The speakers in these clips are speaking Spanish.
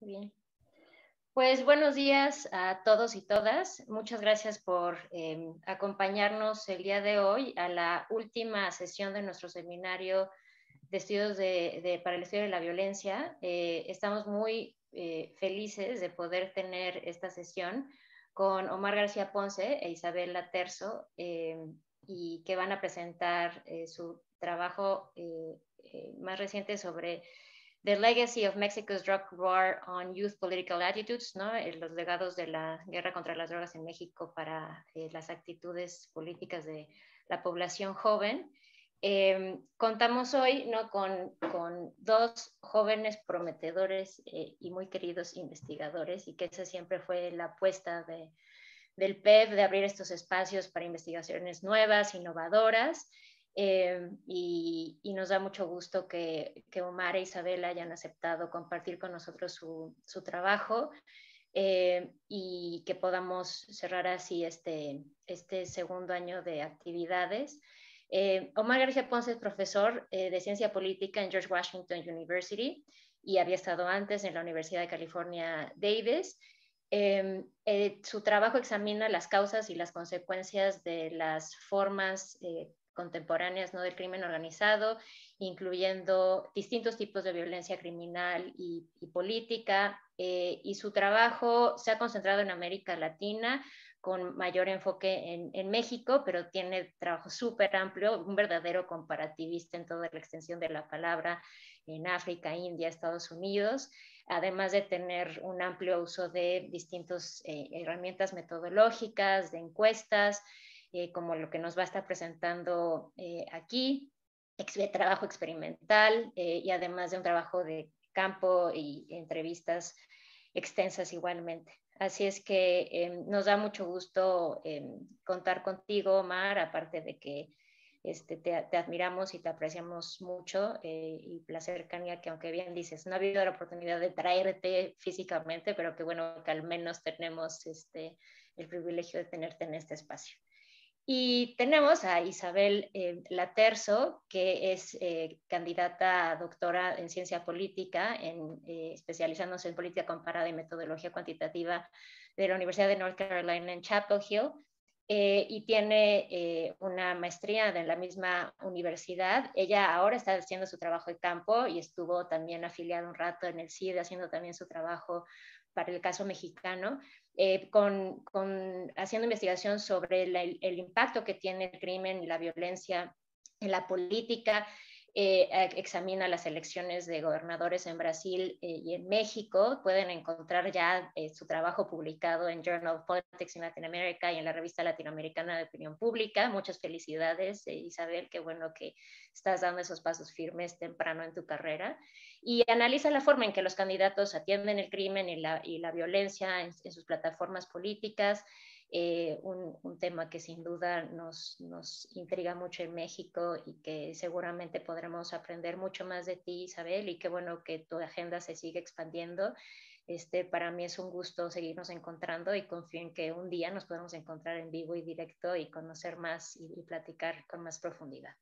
Bien. Pues buenos días a todos y todas. Muchas gracias por em, acompañarnos el día de hoy a la última sesión de nuestro seminario de estudios de, para el estudio de la violencia. Eh, estamos muy eh, felices de poder tener esta sesión con Omar García Ponce e Isabela Terzo, em, y que van a presentar eh, su trabajo más reciente sobre The Legacy of Mexico's Drug War on Youth Political Attitudes, ¿no? Eh, los legados de la guerra contra las drogas en México para eh, las actitudes políticas de la población joven. Em, contamos hoy ¿no? con, dos jóvenes prometedores eh, y muy queridos investigadores, y que esa siempre fue la apuesta del PEB, de abrir estos espacios para investigaciones nuevas, innovadoras. Eh, y, nos da mucho gusto que, Omar e Isabel hayan aceptado compartir con nosotros su, su trabajo eh, y que podamos cerrar así este, este segundo año de actividades. Eh, Omar García Ponce es profesor de Ciencia Política en George Washington University y había estado antes en la Universidad de California Davis. su trabajo examina las causas y las consecuencias de las formas eh, contemporáneas ¿no? del crimen organizado, incluyendo distintos tipos de violencia criminal y, política, eh, y su trabajo se ha concentrado en América Latina con mayor enfoque en, México, pero tiene trabajo súper amplio, un verdadero comparativista en toda la extensión de la palabra en África, India, Estados Unidos, además de tener un amplio uso de distintas eh, herramientas metodológicas, de encuestas, eh, como lo que nos va a estar presentando eh, aquí, de trabajo experimental eh, y además de un trabajo de campo y entrevistas extensas igualmente. Así es que em, nos da mucho gusto em, contar contigo, Omar, aparte de que este, te, admiramos y te apreciamos mucho y placer, cercanía que aunque bien dices, no ha habido la oportunidad de traerte físicamente, pero que bueno, que al menos tenemos este, el privilegio de tenerte en este espacio. Y tenemos a Isabel eh, Laterzo, que es eh, candidata a doctora en ciencia política, en, eh, especializándose en política comparada y metodología cuantitativa de la Universidad de North Carolina en Chapel Hill. y tiene una maestría de la misma universidad. Ella ahora está haciendo su trabajo de campo y estuvo también afiliada un rato en el CID haciendo también su trabajo para el caso mexicano. Eh, con, haciendo investigación sobre el, impacto que tiene el crimen y la violencia en la política, eh, examina las elecciones de gobernadores en Brasil eh, y en México. Pueden encontrar ya eh, su trabajo publicado en Journal of Politics in Latin America y en la revista latinoamericana de opinión pública. Muchas felicidades, Isabel, qué bueno que estás dando esos pasos firmes temprano en tu carrera. Y analiza la forma en que los candidatos atienden el crimen y la, violencia en sus plataformas políticas. Eh, un, tema que sin duda nos, intriga mucho en México y que seguramente podremos aprender mucho más de ti, Isabel, y qué bueno que tu agenda se sigue expandiendo. Este, para mí es un gusto seguirnos encontrando y confío en que un día nos podamos encontrar en vivo y directo y conocer más y platicar con más profundidad.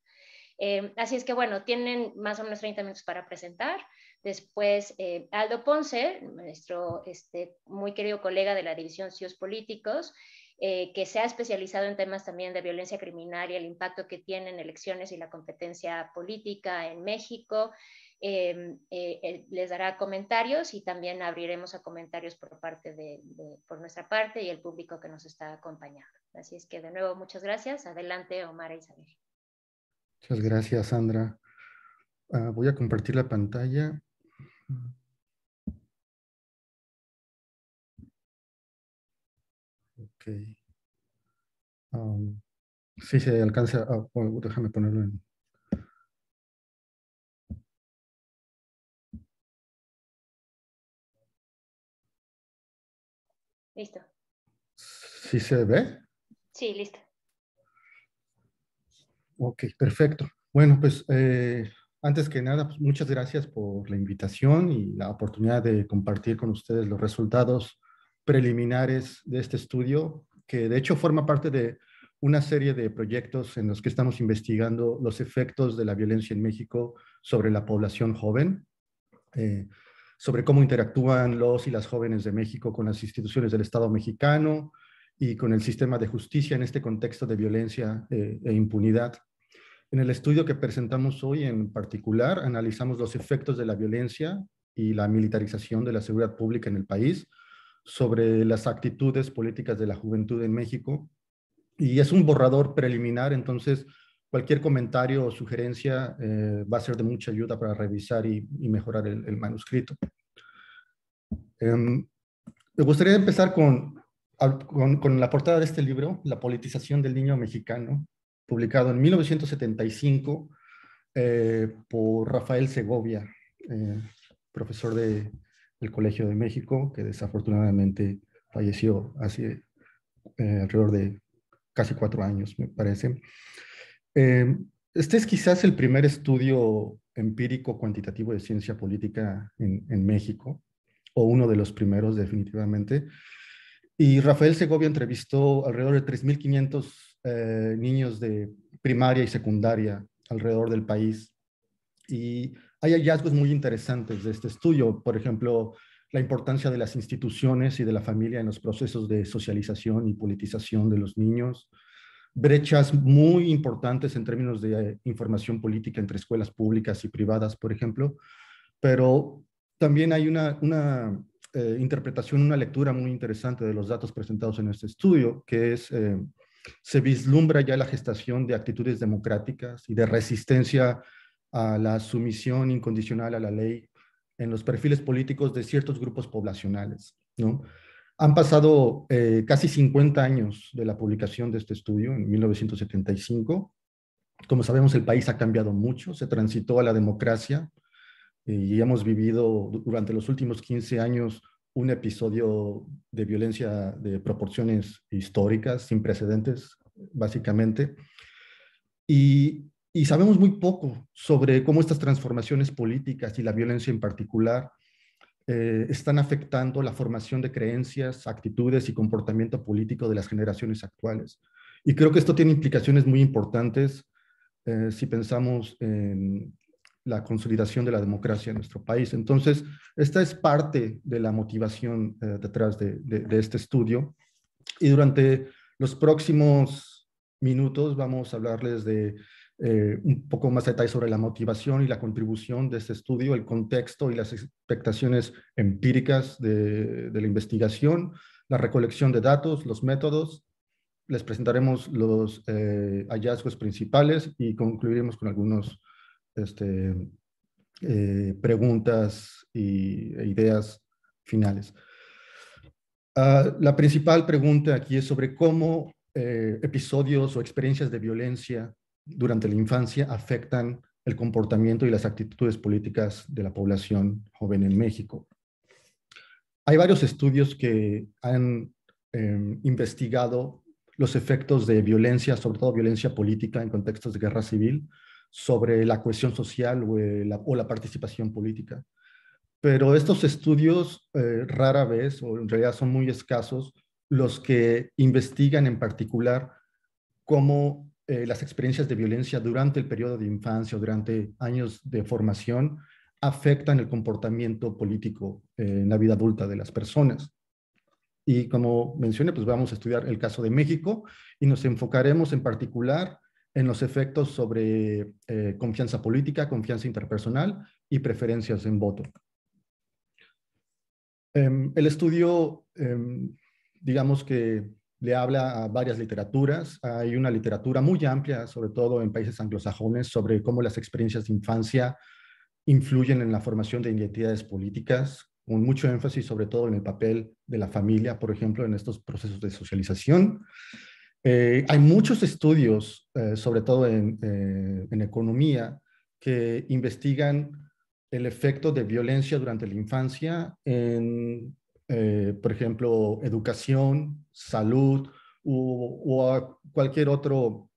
Eh, así es que bueno, tienen más o menos 30 minutos para presentar. Después, eh, Aldo Ponce, nuestro este, muy querido colega de la División Cios Políticos, eh, que se ha especializado en temas también de violencia criminal y el impacto que tienen elecciones y la competencia política en México. les dará comentarios y también abriremos a comentarios por, parte de, por nuestra parte y el público que nos está acompañando. Así es que de nuevo, muchas gracias. Adelante, Omar e Isabel. Muchas gracias, Sandra. Ah, voy a compartir la pantalla. Ok. Um, sí si se alcanza, ah, déjame ponerlo en... Listo. ¿Sí se ve? Sí, listo. Ok, perfecto. Bueno, pues eh, antes que nada, pues, muchas gracias por la invitación y la oportunidad de compartir con ustedes los resultados preliminares de este estudio, que de hecho forma parte de una serie de proyectos en los que estamos investigando los efectos de la violencia en México sobre la población joven, eh, sobre cómo interactúan los y las jóvenes de México con las instituciones del Estado mexicano y con el sistema de justicia en este contexto de violencia eh, e impunidad. En el estudio que presentamos hoy en particular, analizamos los efectos de la violencia y la militarización de la seguridad pública en el país sobre las actitudes políticas de la juventud en México. Y es un borrador preliminar, entonces cualquier comentario o sugerencia eh, va a ser de mucha ayuda para revisar y, mejorar el, manuscrito. Em, me gustaría empezar con, con, la portada de este libro, La politización del niño mexicano, publicado en 1975 eh, por Rafael Segovia, eh, profesor de, del Colegio de México, que desafortunadamente falleció hace eh, alrededor de casi cuatro años, me parece. este es quizás el primer estudio empírico cuantitativo de ciencia política en, en México, o uno de los primeros definitivamente. Y Rafael Segovia entrevistó alrededor de 3.500 eh, niños de primaria y secundaria alrededor del país. Y hay hallazgos muy interesantes de este estudio, por ejemplo, la importancia de las instituciones y de la familia en los procesos de socialización y politización de los niños, brechas muy importantes en términos de eh, información política entre escuelas públicas y privadas, por ejemplo, pero también hay una, una eh, interpretación, una lectura muy interesante de los datos presentados en este estudio, que es... Eh, se vislumbra ya la gestación de actitudes democráticas y de resistencia a la sumisión incondicional a la ley en los perfiles políticos de ciertos grupos poblacionales. Han pasado eh, casi 50 años de la publicación de este estudio, en 1975. Como sabemos, el país ha cambiado mucho, se transitó a la democracia eh, y hemos vivido durante los últimos 15 años un episodio de violencia de proporciones históricas, sin precedentes, básicamente. Y, sabemos muy poco sobre cómo estas transformaciones políticas y la violencia en particular eh, están afectando la formación de creencias, actitudes y comportamiento político de las generaciones actuales. Y creo que esto tiene implicaciones muy importantes eh, si pensamos en la consolidación de la democracia en nuestro país. Entonces, esta es parte de la motivación eh, detrás de, este estudio. Y durante los próximos minutos vamos a hablarles de eh, un poco más de detalle sobre la motivación y la contribución de este estudio, el contexto y las expectaciones empíricas de, la investigación, la recolección de datos, los métodos. Les presentaremos los eh, hallazgos principales y concluiremos con algunos este, eh, preguntas y, e ideas finales. Ah, la principal pregunta aquí es sobre cómo eh, episodios o experiencias de violencia durante la infancia afectan el comportamiento y las actitudes políticas de la población joven en México. Hay varios estudios que han em, investigado los efectos de violencia, sobre todo violencia política en contextos de guerra civil, sobre la cohesión social o la, participación política. Pero estos estudios eh, rara vez, o en realidad son muy escasos, los que investigan en particular cómo eh, las experiencias de violencia durante el periodo de infancia o durante años de formación afectan el comportamiento político eh, en la vida adulta de las personas. Y como mencioné, pues vamos a estudiar el caso de México y nos enfocaremos en particular en los efectos sobre eh, confianza política, confianza interpersonal y preferencias en voto. Em, el estudio, em, digamos que le habla a varias literaturas. Hay una literatura muy amplia, sobre todo en países anglosajones, sobre cómo las experiencias de infancia influyen en la formación de identidades políticas, con mucho énfasis sobre todo en el papel de la familia, por ejemplo, en estos procesos de socialización. Eh, hay muchos estudios, eh, sobre todo eh, en, economía, que investigan el efecto de violencia durante la infancia en, por ejemplo, educación, salud o, cualquier, otro,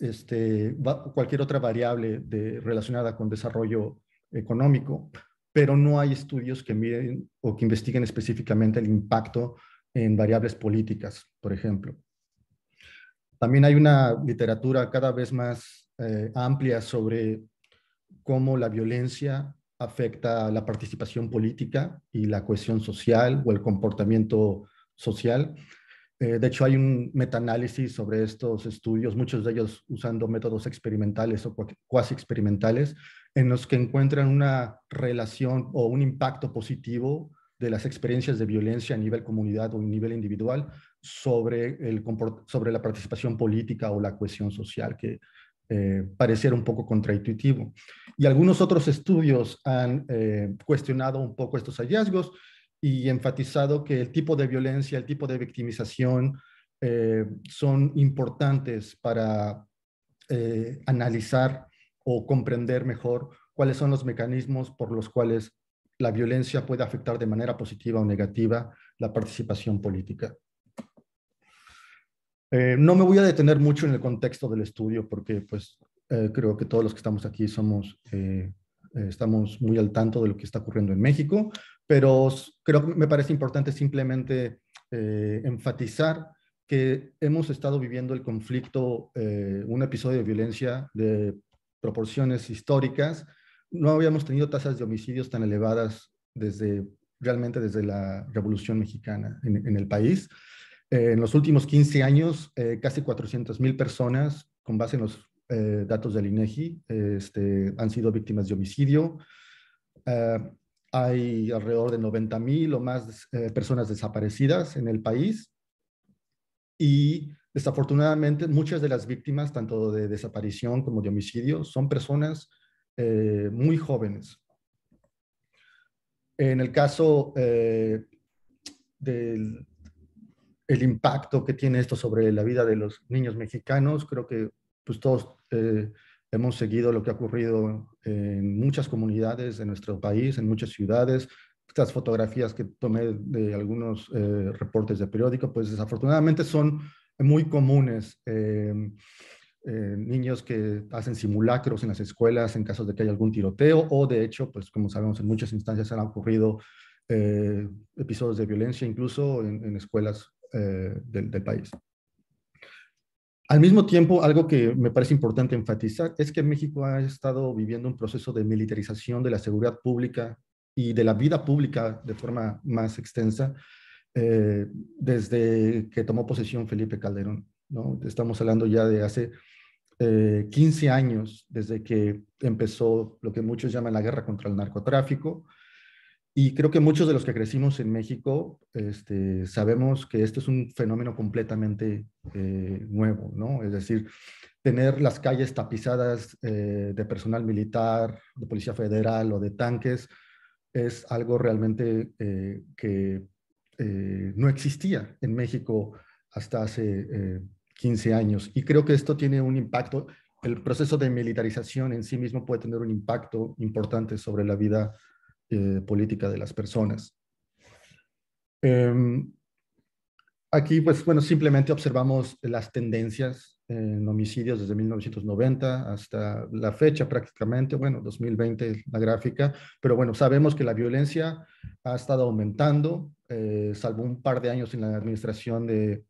este, cualquier otra variable relacionada con desarrollo económico, pero no hay estudios que miren o que investiguen específicamente el impacto en variables políticas, por ejemplo. También hay una literatura cada vez más eh, amplia sobre cómo la violencia afecta la participación política y la cohesión social o el comportamiento social. Eh, de hecho, hay un metaanálisis sobre estos estudios, muchos de ellos usando métodos experimentales o cuasi experimentales, en los que encuentran una relación o un impacto positivo de las experiencias de violencia a nivel comunidad o a nivel individual sobre, el, sobre la participación política o la cohesión social, que eh, pareciera un poco contraintuitivo. Y algunos otros estudios han eh, cuestionado un poco estos hallazgos y enfatizado que el tipo de violencia, el tipo de victimización eh, son importantes para analizar o comprender mejor cuáles son los mecanismos por los cuales la violencia puede afectar de manera positiva o negativa la participación política. Eh, no me voy a detener mucho en el contexto del estudio porque pues eh, creo que todos los que estamos aquí somos, eh, estamos muy al tanto de lo que está ocurriendo en México, pero creo que me parece importante simplemente enfatizar que hemos estado viviendo el conflicto, un episodio de violencia de proporciones históricas no habíamos tenido tasas de homicidios tan elevadas desde realmente desde la Revolución Mexicana en, el país. Eh, en los últimos 15 años, eh, casi 400 mil personas, con base en los eh, datos del INEGI, e este, han sido víctimas de homicidio. hay alrededor de 90 mil o más personas desaparecidas en el país. Y desafortunadamente, muchas de las víctimas, tanto de desaparición como de homicidio, son personas eh, muy jóvenes. En el caso eh, del el impacto que tiene esto sobre la vida de los niños mexicanos, creo que pues, todos eh, hemos seguido lo que ha ocurrido en muchas comunidades de nuestro país, en muchas ciudades. Estas fotografías que tomé de algunos reportes de periódico, pues desafortunadamente son muy comunes. Eh, niños que hacen simulacros en las escuelas en caso de que haya algún tiroteo o de hecho, pues como sabemos, en muchas instancias han ocurrido eh, episodios de violencia incluso en, escuelas eh, del, país. Al mismo tiempo, algo que me parece importante enfatizar es que México ha estado viviendo un proceso de militarización de la seguridad pública y de la vida pública de forma más extensa desde que tomó posesión Felipe Calderón. Estamos hablando ya de hace 15 eh, años desde que empezó lo que muchos llaman la guerra contra el narcotráfico. Y creo que muchos de los que crecimos en México este, sabemos que esto es un fenómeno completamente eh, nuevo, Es decir, tener las calles tapizadas eh, de personal militar, de policía federal o de tanques es algo realmente que no existía en México hasta hace 15 años. Y creo que esto tiene un impacto, el proceso de militarización en sí mismo puede tener un impacto importante sobre la vida eh, política de las personas. Em, aquí, pues bueno, simplemente observamos las tendencias en homicidios desde 1990 hasta la fecha prácticamente, bueno, 2020 la gráfica, pero bueno, sabemos que la violencia ha estado aumentando, eh, salvo un par de años en la administración de eh,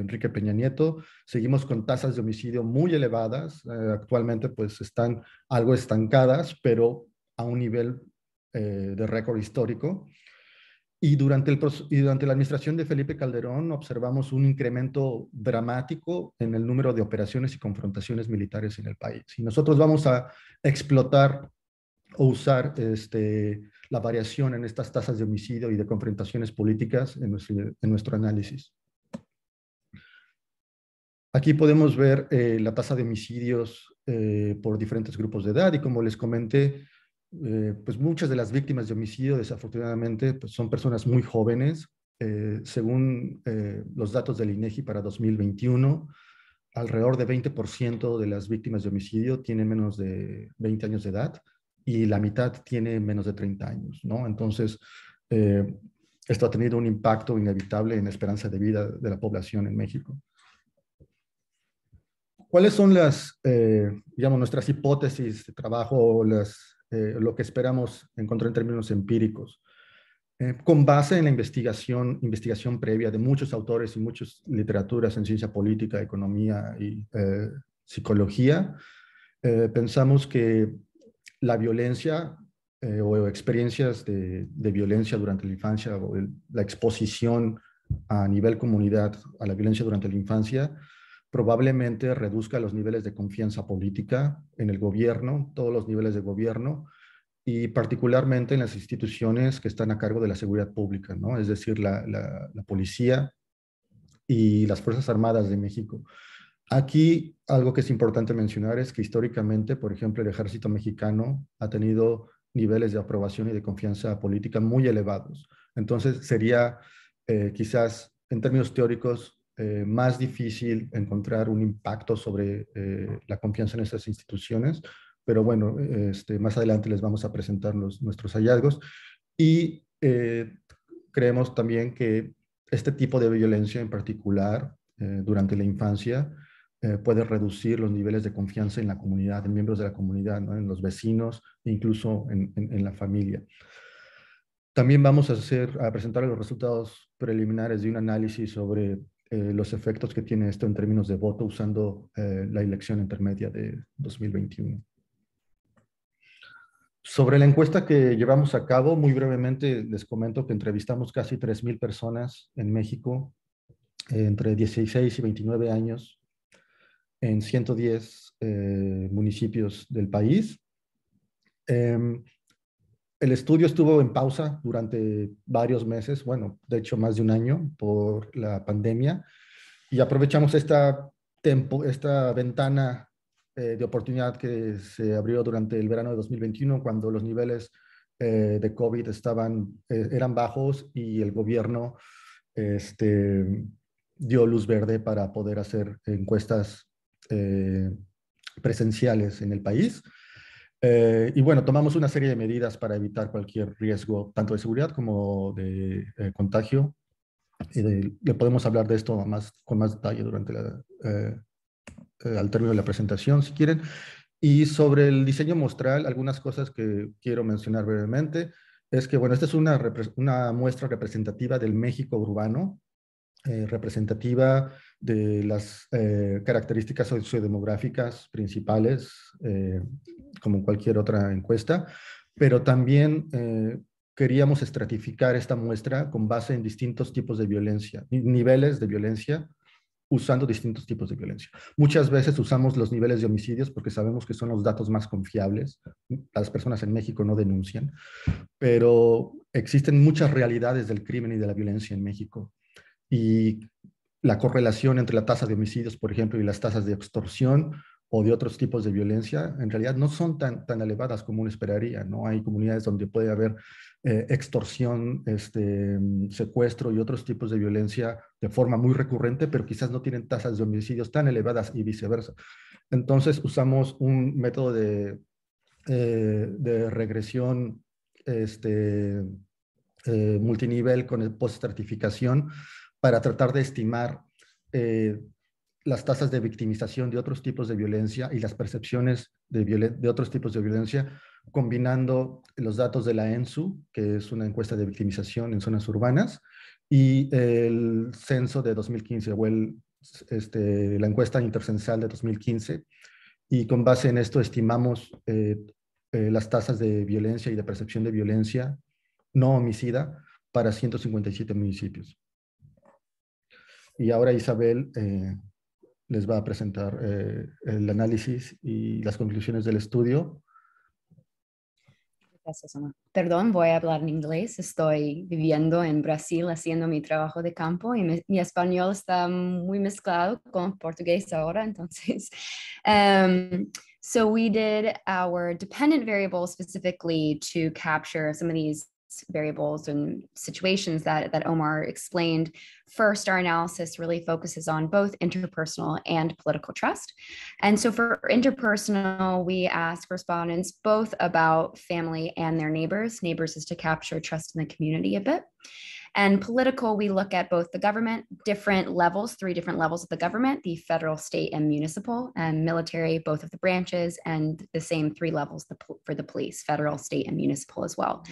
Enrique Peña Nieto, seguimos con tasas de homicidio muy elevadas, eh, actualmente pues están algo estancadas, pero a un nivel de récord histórico. Y durante, el, y durante la administración de Felipe Calderón observamos un incremento dramático en el número de operaciones y confrontaciones militares en el país. Y nosotros vamos a explotar o usar este, la variación en estas tasas de homicidio y de confrontaciones políticas en nuestro, análisis. Aquí podemos ver eh, la tasa de homicidios eh, por diferentes grupos de edad y como les comenté, eh, pues muchas de las víctimas de homicidio, desafortunadamente, pues, son personas muy jóvenes. Eh, según eh, los datos del INEGI para 2021, alrededor de 20% de las víctimas de homicidio tienen menos de 20 años de edad y la mitad tiene menos de 30 años, ¿no? Entonces, esto ha tenido un impacto inevitable en la esperanza de vida de la población en México. ¿Cuáles son las, digamos, nuestras hipótesis de trabajo, las eh, lo que esperamos encontrar en términos empíricos, eh, con base en la investigación, previa de muchos autores y muchas literaturas en ciencia política, economía y eh, psicología, pensamos que la violencia o experiencias de, violencia durante la infancia o la exposición a nivel comunidad a la violencia durante la infancia probablemente reduzca los niveles de confianza política en el gobierno, todos los niveles de gobierno, y particularmente en las instituciones que están a cargo de la seguridad pública, ¿no? es decir, la, policía y las Fuerzas Armadas de México. Aquí algo que es importante mencionar es que históricamente, por ejemplo, el ejército mexicano ha tenido niveles de aprobación y de confianza política muy elevados. Entonces sería eh, quizás en términos teóricos eh, más difícil encontrar un impacto sobre eh, la confianza en estas instituciones, pero bueno, este, más adelante les vamos a presentar los, nuestros hallazgos y eh, creemos también que este tipo de violencia en particular durante la infancia puede reducir los niveles de confianza en la comunidad, en miembros de la comunidad, en los vecinos, incluso en, en la familia. También vamos a, hacer, a presentar los resultados preliminares de un análisis sobre eh, los efectos que tiene esto en términos de voto usando eh, la elección intermedia de 2021. Sobre la encuesta que llevamos a cabo, muy brevemente les comento que entrevistamos casi 3.000 personas en México eh, entre 16 y 29 años en 110 municipios del país. Em, el estudio estuvo en pausa durante varios meses, bueno, de hecho más de un año por la pandemia, y aprovechamos esta, ventana eh, de oportunidad que se abrió durante el verano de 2021, cuando los niveles eh, de COVID estaban, eh, eran bajos y el gobierno este, dio luz verde para poder hacer encuestas presenciales en el país. Eh, y bueno, tomamos una serie de medidas para evitar cualquier riesgo, tanto de seguridad como de eh, contagio. Y le podemos hablar de esto más, con más detalle durante la, eh, al término de la presentación, si quieren. Y sobre el diseño mostral, algunas cosas que quiero mencionar brevemente es que, bueno, esta es una, una muestra representativa del México urbano, representativa de las eh, características sociodemográficas principales, eh, como cualquier otra encuesta, pero también eh, queríamos estratificar esta muestra con base en distintos tipos de violencia, niveles de violencia, usando distintos tipos de violencia. Muchas veces usamos los niveles de homicidios porque sabemos que son los datos más confiables. Las personas en México no denuncian, pero existen muchas realidades del crimen y de la violencia en México. Y la correlación entre la tasa de homicidios, por ejemplo, y las tasas de extorsión o de otros tipos de violencia, en realidad no son tan, tan elevadas como uno esperaría, ¿no? Hay comunidades donde puede haber eh, extorsión, este, secuestro y otros tipos de violencia de forma muy recurrente, pero quizás no tienen tasas de homicidios tan elevadas y viceversa. Entonces usamos un método de, eh, de regresión este, eh, multinivel con post-certificación para tratar de estimar eh, las tasas de victimización de otros tipos de violencia y las percepciones de, de, otros tipos de violencia, combinando los datos de la ENSU, que es una encuesta de victimización en zonas urbanas, y el censo de 2015 o el, este, la encuesta intercensal de 2015. Y con base en esto estimamos eh, eh, las tasas de violencia y de percepción de violencia no homicida para 157 municipios y ahora Isabel eh, les va a presentar eh, el análisis y las conclusiones del estudio. Perdón, voy a hablar en inglés. Estoy viviendo en Brasil haciendo mi trabajo de campo y mi, español está muy mezclado con portugués ahora, entonces. Um, so we did our dependent variable specifically to capture some of these variables and situations that, that Omar explained. First, our analysis really focuses on both interpersonal and political trust. And so for interpersonal, we ask respondents both about family and their neighbors. Neighbors is to capture trust in the community a bit. And political, we look at both the government, different levels, three different levels of the government the federal, state, and municipal, and military, both of the branches, and the same three levels for the police federal, state, and municipal as well.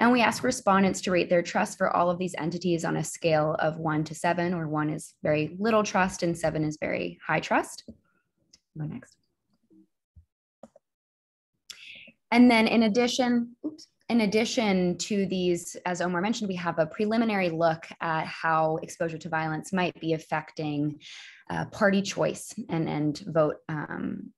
And we ask respondents to rate their trust for all of these entities on a scale of one to seven, where one is very little trust and seven is very high trust. Go next. And then in addition, oops, in addition to these, as Omar mentioned, we have a preliminary look at how exposure to violence might be affecting uh, party choice and, and vote um,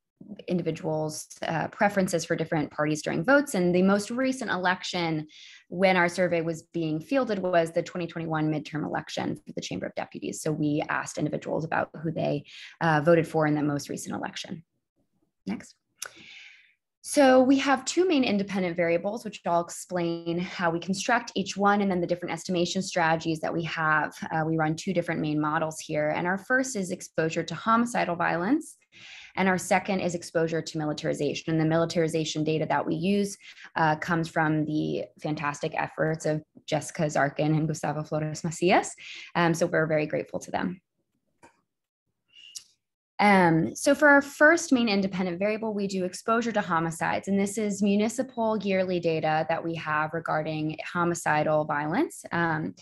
individuals' uh, preferences for different parties during votes. And the most recent election when our survey was being fielded was the 2021 midterm election for the Chamber of Deputies. So we asked individuals about who they uh, voted for in the most recent election. Next. So we have two main independent variables, which I'll explain how we construct each one and then the different estimation strategies that we have. Uh, we run two different main models here. And our first is exposure to homicidal violence. And our second is exposure to militarization. And the militarization data that we use uh, comes from the fantastic efforts of Jessica Zarkin and Gustavo Flores Macias. Um, so we're very grateful to them. Um, so for our first main independent variable, we do exposure to homicides, and this is municipal yearly data that we have regarding homicidal violence. Um,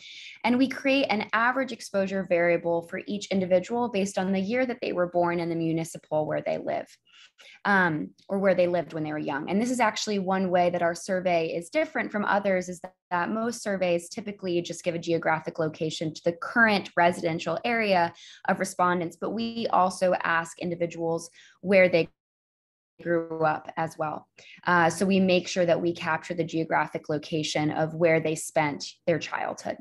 and we create an average exposure variable for each individual based on the year that they were born in the municipal where they live um, or where they lived when they were young. And this is actually one way that our survey is different from others is that, that most surveys typically just give a geographic location to the current residential area of respondents, but we also ask individuals where they grew up as well. Uh, so we make sure that we capture the geographic location of where they spent their childhood.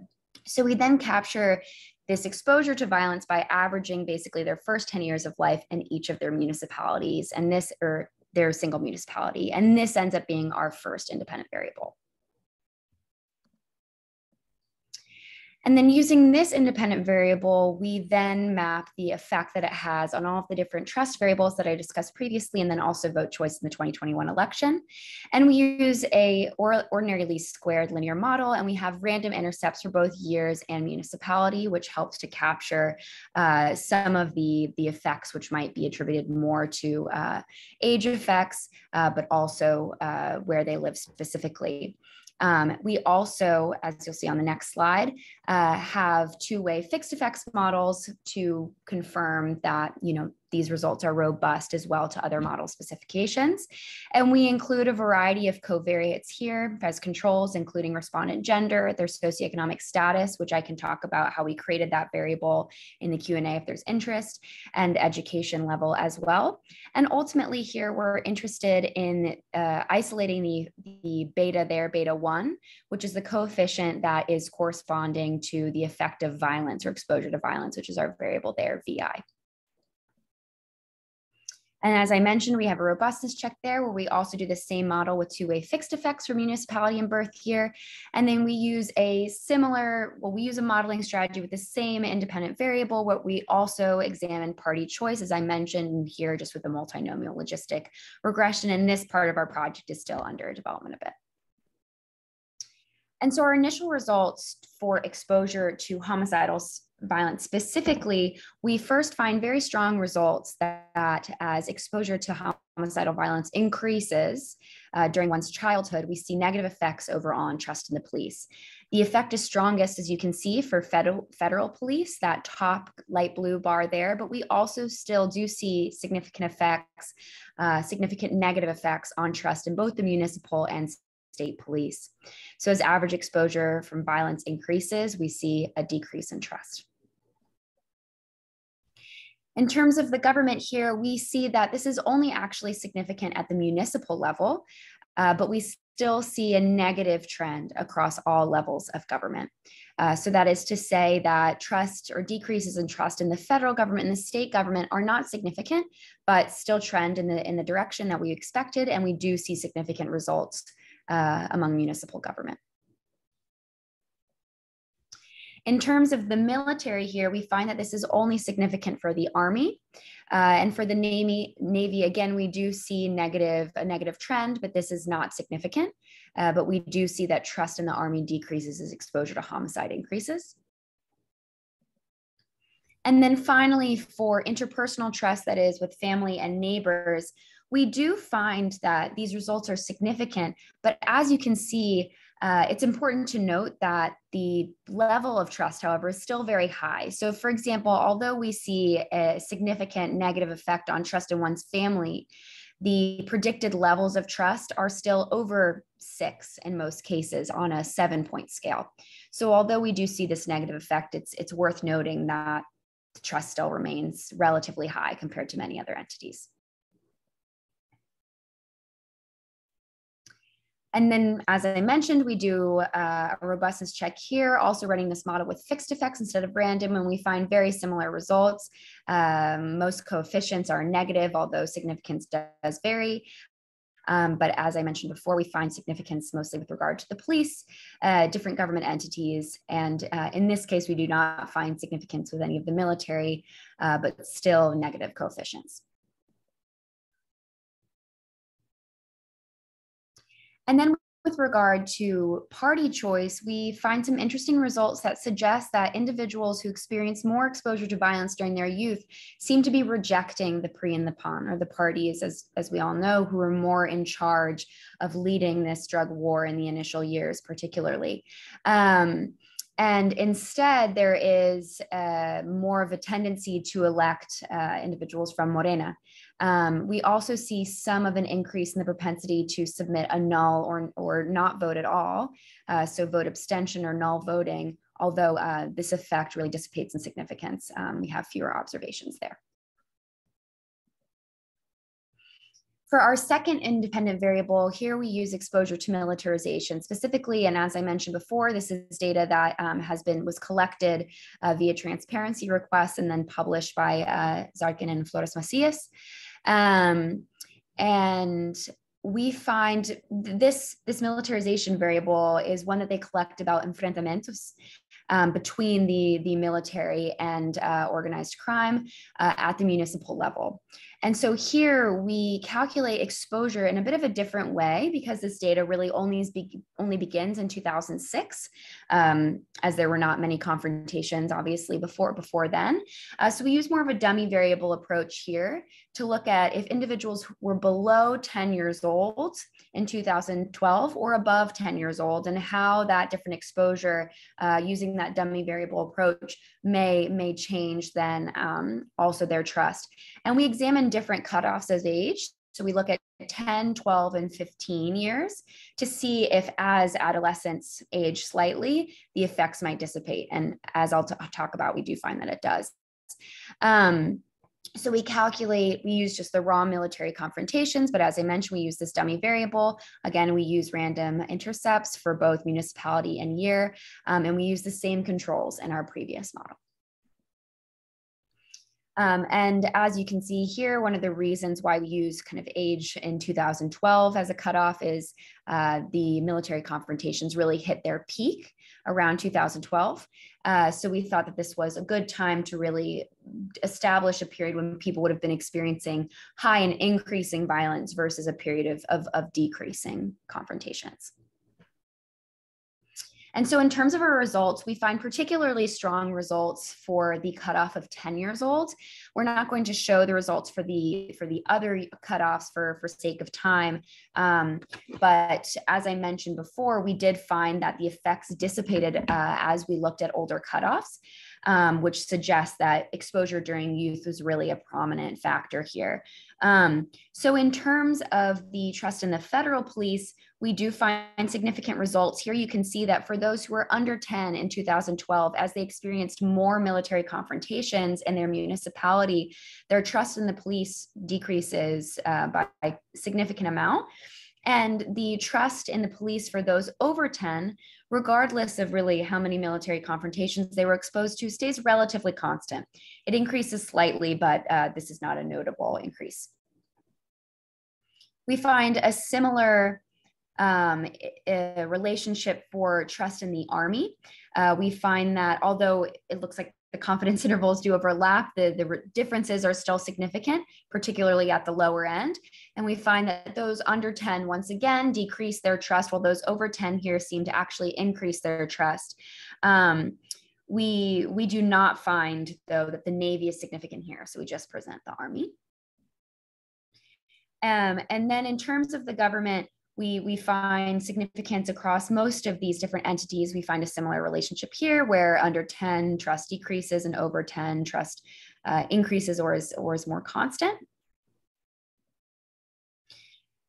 So we then capture this exposure to violence by averaging basically their first 10 years of life in each of their municipalities and this or their single municipality. And this ends up being our first independent variable. And then using this independent variable, we then map the effect that it has on all of the different trust variables that I discussed previously, and then also vote choice in the 2021 election. And we use a ordinary least squared linear model, and we have random intercepts for both years and municipality, which helps to capture uh, some of the, the effects which might be attributed more to uh, age effects, uh, but also uh, where they live specifically. Um, we also, as you'll see on the next slide, uh, have two-way fixed effects models to confirm that, you know, these results are robust as well to other mm. model specifications. And we include a variety of covariates here as controls, including respondent gender, their socioeconomic status, which I can talk about how we created that variable in the Q&A if there's interest, and education level as well. And ultimately here, we're interested in uh, isolating the, the beta there, beta 1, which is the coefficient that is corresponding to the effect of violence or exposure to violence, which is our variable there, VI. And as I mentioned, we have a robustness check there where we also do the same model with two-way fixed effects for municipality and birth year. And then we use a similar, well, we use a modeling strategy with the same independent variable, What we also examine party choice, as I mentioned here, just with the multinomial logistic regression. And this part of our project is still under development a bit. And so our initial results for exposure to homicidal violence specifically, we first find very strong results that, that as exposure to homicidal violence increases uh, during one's childhood, we see negative effects overall on trust in the police. The effect is strongest, as you can see, for federal, federal police, that top light blue bar there, but we also still do see significant effects, uh, significant negative effects on trust in both the municipal and state police. So as average exposure from violence increases, we see a decrease in trust. In terms of the government here, we see that this is only actually significant at the municipal level, uh, but we still see a negative trend across all levels of government. Uh, so that is to say that trust or decreases in trust in the federal government and the state government are not significant, but still trend in the in the direction that we expected, and we do see significant results uh, among municipal government. In terms of the military here, we find that this is only significant for the Army. Uh, and for the Navy, Navy, again, we do see negative, a negative trend, but this is not significant. Uh, but we do see that trust in the Army decreases as exposure to homicide increases. And then finally, for interpersonal trust, that is with family and neighbors, we do find that these results are significant. But as you can see, uh, it's important to note that the level of trust, however, is still very high. So, for example, although we see a significant negative effect on trust in one's family, the predicted levels of trust are still over six in most cases on a seven point scale. So, although we do see this negative effect, it's, it's worth noting that trust still remains relatively high compared to many other entities. And then, as I mentioned, we do uh, a robustness check here, also running this model with fixed effects instead of random, and we find very similar results. Um, most coefficients are negative, although significance does vary. Um, but as I mentioned before, we find significance mostly with regard to the police, uh, different government entities, and uh, in this case, we do not find significance with any of the military, uh, but still negative coefficients. And then with regard to party choice, we find some interesting results that suggest that individuals who experience more exposure to violence during their youth seem to be rejecting the pre and the pon, or the parties, as, as we all know, who are more in charge of leading this drug war in the initial years, particularly. Um, and instead, there is uh, more of a tendency to elect uh, individuals from Morena. Um, we also see some of an increase in the propensity to submit a null or, or not vote at all, uh, so vote abstention or null voting, although uh, this effect really dissipates in significance. Um, we have fewer observations there. For our second independent variable, here we use exposure to militarization specifically, and as I mentioned before, this is data that um, has been was collected uh, via transparency requests and then published by uh, Zarkin and Flores Macias. Um, and we find this this militarization variable is one that they collect about enfrentamientos um, between the the military and uh, organized crime uh, at the municipal level. And so here we calculate exposure in a bit of a different way because this data really only is be only begins in 2006, um, as there were not many confrontations obviously before before then. Uh, so we use more of a dummy variable approach here to look at if individuals were below 10 years old in 2012 or above 10 years old, and how that different exposure uh, using that dummy variable approach may may change then um, also their trust. And we examine different cutoffs as age. So we look at 10, 12, and 15 years to see if, as adolescents age slightly, the effects might dissipate. And as I'll t- talk about, we do find that it does. Um, so we calculate, we use just the raw military confrontations, but as I mentioned, we use this dummy variable. Again, we use random intercepts for both municipality and year, um, and we use the same controls in our previous model. Um, and as you can see here, one of the reasons why we use kind of age in 2012 as a cutoff is uh, the military confrontations really hit their peak around 2012. Uh, so we thought that this was a good time to really establish a period when people would have been experiencing high and increasing violence versus a period of, of, of decreasing confrontations. And so, in terms of our results, we find particularly strong results for the cutoff of 10 years old. We're not going to show the results for the for the other cutoffs for for sake of time. Um, but as I mentioned before, we did find that the effects dissipated uh, as we looked at older cutoffs um, which suggests that exposure during youth was really a prominent factor here. Um, so, in terms of the trust in the federal police, we do find significant results. Here you can see that for those who were under 10 in 2012, as they experienced more military confrontations in their municipality, their trust in the police decreases uh, by significant amount and the trust in the police for those over 10, regardless of really how many military confrontations they were exposed to, stays relatively constant. It increases slightly, but uh, this is not a notable increase. We find a similar um, a relationship for trust in the Army. Uh, we find that although it looks like the confidence intervals do overlap. The, the differences are still significant, particularly at the lower end. And we find that those under 10, once again, decrease their trust, while those over 10 here seem to actually increase their trust. Um, we, we do not find, though, that the Navy is significant here. So we just present the Army. Um, and then in terms of the government, we, we find significance across most of these different entities. We find a similar relationship here where under 10 trust decreases and over 10 trust uh, increases or is, or is more constant.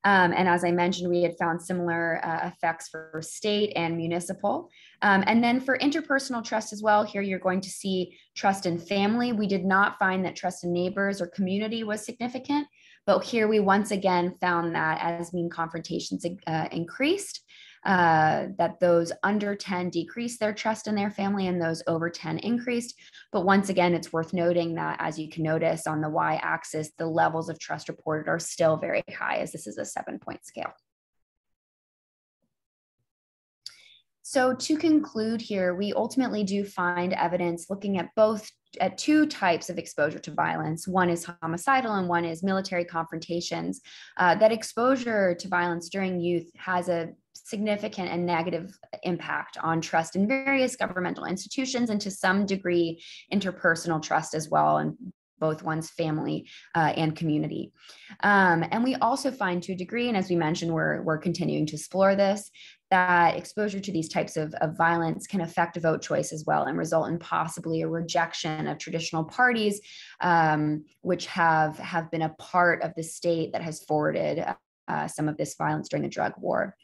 Um, and as I mentioned, we had found similar uh, effects for state and municipal. Um, and then for interpersonal trust as well, here you're going to see trust in family. We did not find that trust in neighbors or community was significant, but here we once again found that as mean confrontations uh, increased, uh, that those under 10 decreased their trust in their family and those over 10 increased. But once again, it's worth noting that as you can notice on the y axis, the levels of trust reported are still very high, as this is a seven point scale. So to conclude here, we ultimately do find evidence looking at both at two types of exposure to violence. One is homicidal and one is military confrontations. Uh, that exposure to violence during youth has a significant and negative impact on trust in various governmental institutions and to some degree interpersonal trust as well and both one's family uh, and community. Um, and we also find to a degree, and as we mentioned, we're, we're continuing to explore this, that exposure to these types of, of violence can affect vote choice as well and result in possibly a rejection of traditional parties, um, which have, have been a part of the state that has forwarded uh, some of this violence during the drug war.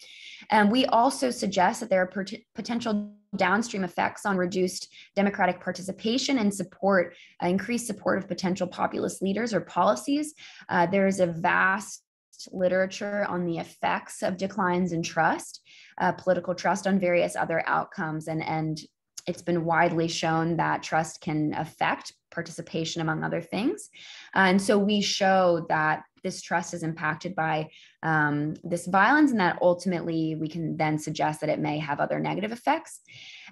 And we also suggest that there are pot- potential downstream effects on reduced democratic participation and support, uh, increased support of potential populist leaders or policies. Uh, there is a vast literature on the effects of declines in trust, uh, political trust on various other outcomes. And, and it's been widely shown that trust can affect participation, among other things. Uh, and so we show that this trust is impacted by um, this violence, and that ultimately we can then suggest that it may have other negative effects.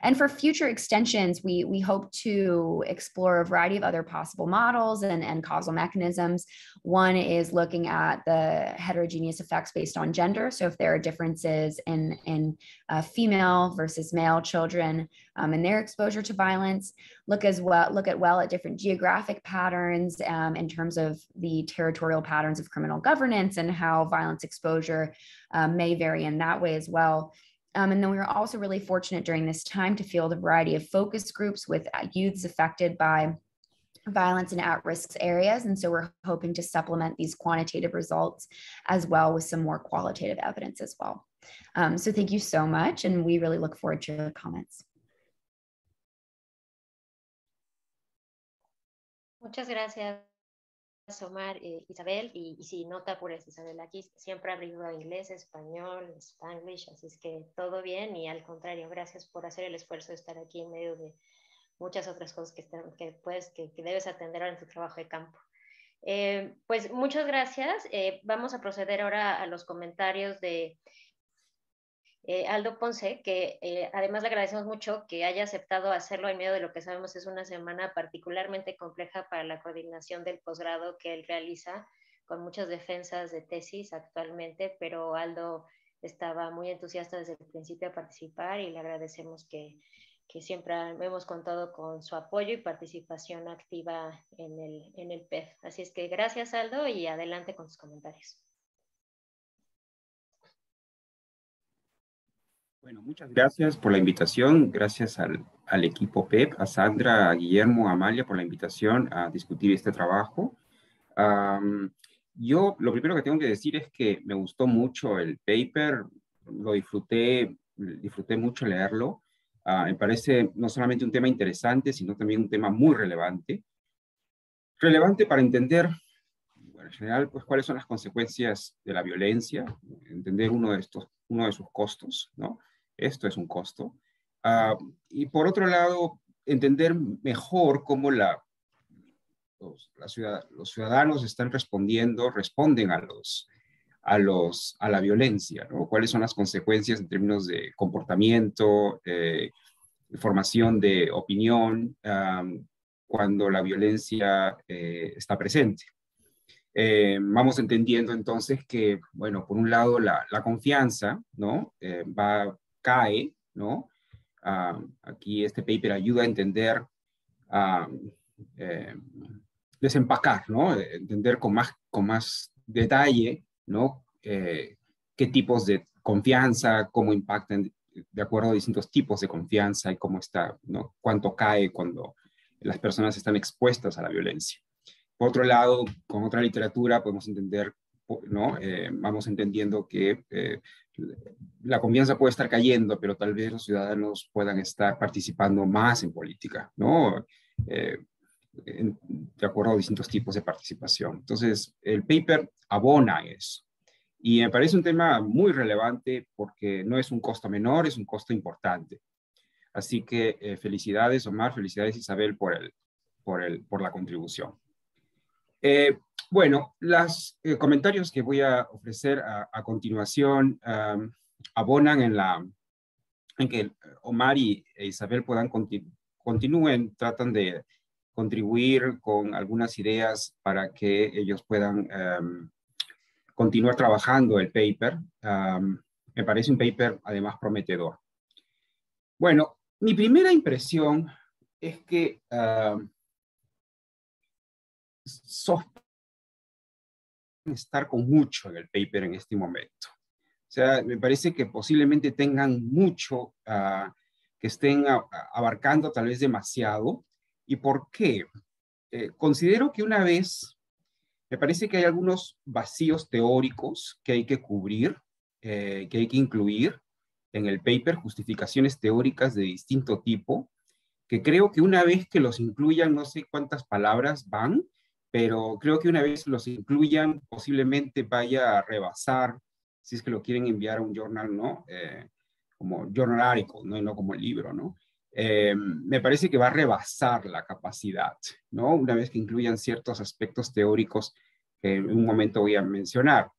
And for future extensions, we, we hope to explore a variety of other possible models and, and causal mechanisms. One is looking at the heterogeneous effects based on gender. So if there are differences in, in uh, female versus male children um, and their exposure to violence, look as well, look at well at different geographic patterns um, in terms of the territorial patterns of criminal governance and how violence exposure uh, may vary in that way as well. Um, and then we were also really fortunate during this time to field a variety of focus groups with uh, youths affected by violence in at risk areas. And so we're hoping to supplement these quantitative results as well with some more qualitative evidence as well. Um, so thank you so much. And we really look forward to your comments. Muchas gracias. Omar, eh, Isabel, y, si nota por eso Isabel, aquí siempre ha hablado inglés, español, spanglish, así es que todo bien y al contrario, gracias por hacer el esfuerzo de estar aquí en medio de muchas otras cosas que, que, puedes, que, que debes atender ahora en tu trabajo de campo. Eh, pues muchas gracias. Eh, vamos a proceder ahora a los comentarios de eh, Aldo Ponce, que eh, además le agradecemos mucho que haya aceptado hacerlo en medio de lo que sabemos es una semana particularmente compleja para la coordinación del posgrado que él realiza, con muchas defensas de tesis actualmente, pero Aldo estaba muy entusiasta desde el principio a participar y le agradecemos que, siempre hemos contado con su apoyo y participación activa en el, en el PEF. Así es que gracias Aldo y adelante con sus comentarios. Bueno, muchas gracias por la invitación, gracias al, al equipo PEP, a Sandra, a Guillermo, a Amalia por la invitación a discutir este trabajo. yo lo primero que tengo que decir es que me gustó mucho el paper, lo disfruté, disfruté mucho leerlo. Ah, me parece no solamente un tema interesante, sino también un tema muy relevante. Relevante para entender, bueno, en general, pues cuáles son las consecuencias de la violencia, entender uno de, estos, uno de sus costos, ¿no? Esto es un costo. Ah, y por otro lado, entender mejor cómo la, los, la ciudad, los ciudadanos están respondiendo, responden a los, a, los, a la violencia, ¿no? ¿Cuáles son las consecuencias en términos de comportamiento, formación de opinión, cuando la violencia eh, está presente? Eh, vamos entendiendo entonces que, bueno, por un lado la, la confianza, ¿no? Eh, va CAE, ¿no? Ah, aquí este paper ayuda a entender, a ah, eh, desempacar, ¿no? Entender con más, con más detalle, ¿no? Eh, qué tipos de confianza, cómo impactan de acuerdo a distintos tipos de confianza y cómo está, ¿no? Cuánto cae cuando las personas están expuestas a la violencia. Por otro lado, con otra literatura podemos entender ¿no? Eh, vamos entendiendo que eh, la confianza puede estar cayendo, pero tal vez los ciudadanos puedan estar participando más en política, ¿no? Eh, de acuerdo a distintos tipos de participación. Entonces, el paper abona eso. Y me parece un tema muy relevante porque no es un costo menor, es un costo importante. Así que felicidades, Omar, felicidades, Isabel, por, el, por, el, por la contribución. Eh, bueno, los eh, comentarios que voy a ofrecer a, continuación abonan en, la, en que Omar y, Isabel puedan continúen, tratan de contribuir con algunas ideas para que ellos puedan continuar trabajando el paper. me parece un paper además prometedor. Bueno, mi primera impresión es que estar con mucho en el paper en este momento. O sea, me parece que posiblemente tengan mucho ah, que estén abarcando tal vez demasiado. ¿Y por qué? Eh, considero que una vez, me parece que hay algunos vacíos teóricos que hay que cubrir, eh, que hay que incluir en el paper, justificaciones teóricas de distinto tipo, que creo que una vez que los incluyan, no sé cuántas palabras van, pero creo que una vez los incluyan, posiblemente vaya a rebasar, si es que lo quieren enviar a un journal, ¿no? Eh, como journal article, ¿no? Y no como libro, ¿no? Eh, me parece que va a rebasar la capacidad, ¿no? Una vez que incluyan ciertos aspectos teóricos que en un momento voy a mencionar.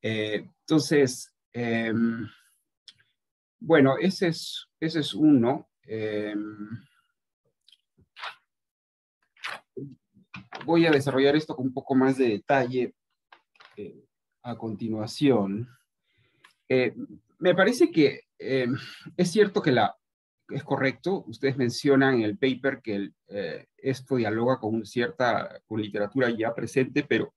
Eh, entonces, bueno, ese es, ese es uno. voy a desarrollar esto con un poco más de detalle eh, a continuación. Eh, me parece que eh, es cierto que la, es correcto, ustedes mencionan en el paper que esto dialoga con cierta literatura ya presente, pero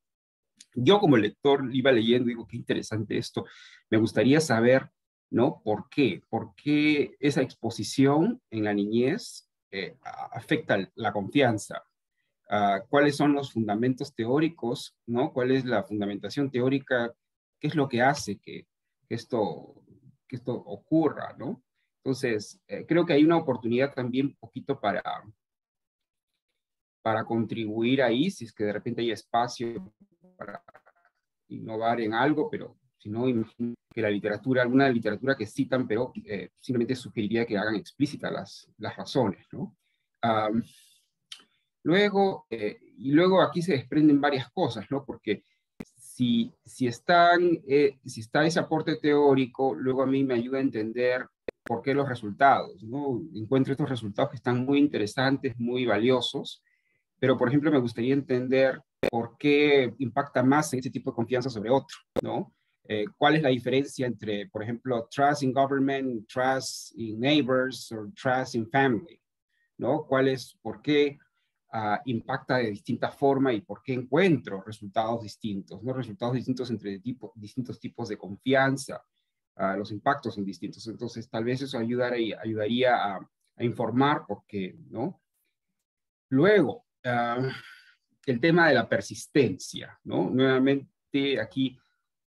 yo como lector iba leyendo y digo, qué interesante esto, me gustaría saber, ¿no? ¿Por qué? ¿Por qué esa exposición en la niñez afecta la confianza? Ah, cuáles son los fundamentos teóricos, ¿no? ¿Cuál es la fundamentación teórica? ¿Qué es lo que hace que, esto, que esto ocurra, ¿no? Entonces, eh, creo que hay una oportunidad también un poquito para, para contribuir ahí, si es que de repente hay espacio para innovar en algo, pero si no, imagino que la literatura, alguna literatura que citan, pero eh, simplemente sugeriría que hagan explícitas las, razones, ¿no? Luego, eh, y luego aquí se desprenden varias cosas, ¿no? Porque si, si, están, eh, si está ese aporte teórico, luego a mí me ayuda a entender por qué los resultados, ¿no? Encuentro estos resultados que están muy interesantes, muy valiosos, pero por ejemplo me gustaría entender por qué impacta más en este tipo de confianza sobre otro, ¿no? Eh, ¿Cuál es la diferencia entre, por ejemplo, trust in government, trust in neighbors, o trust in family? ¿No? ¿Cuál es, por qué Ah, impacta de distinta forma y por qué encuentro resultados distintos, ¿no? Resultados distintos entre distintos tipos de confianza, ah, los impactos son distintos. Entonces, tal vez eso ayudaría, ayudaría a, informar por qué, ¿no? Luego, ah, el tema de la persistencia, ¿no? Nuevamente aquí,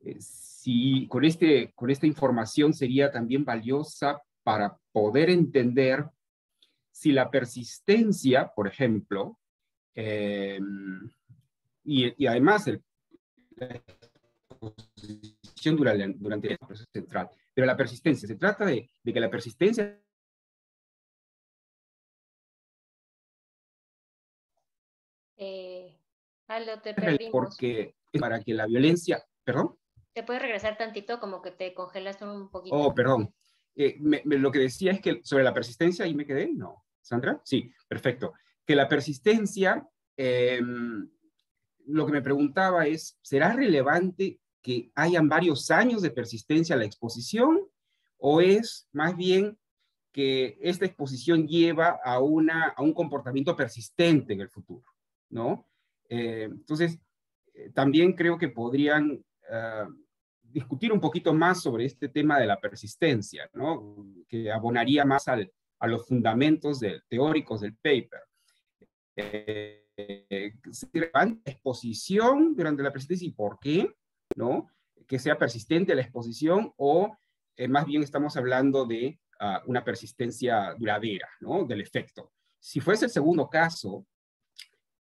eh, si con, este, con esta información sería también valiosa para poder entender si la persistencia, por ejemplo, em, y, además el, la durante, el proceso central, pero la persistencia, se trata de, que la persistencia eh, Porque para que la violencia, perdón. Te puedes regresar tantito, como que te congelaste un poquito. Oh, perdón. Eh, lo que decía es que sobre la persistencia, ahí me quedé, no. Sandra, sí, perfecto. Que la persistencia, em, lo que me preguntaba es, ¿será relevante que hayan varios años de persistencia a la exposición o es más bien que esta exposición lleva a, una, a un comportamiento persistente en el futuro, ¿no? Eh, entonces, eh, también creo que podrían ah, discutir un poquito más sobre este tema de la persistencia, Que abonaría más al, a los fundamentos teóricos del paper. Eh, exposición durante la presencia y por qué, ¿no? Que sea persistente la exposición o eh, más bien estamos hablando de ah, una persistencia duradera, ¿no? Del efecto. Si fuese el segundo caso,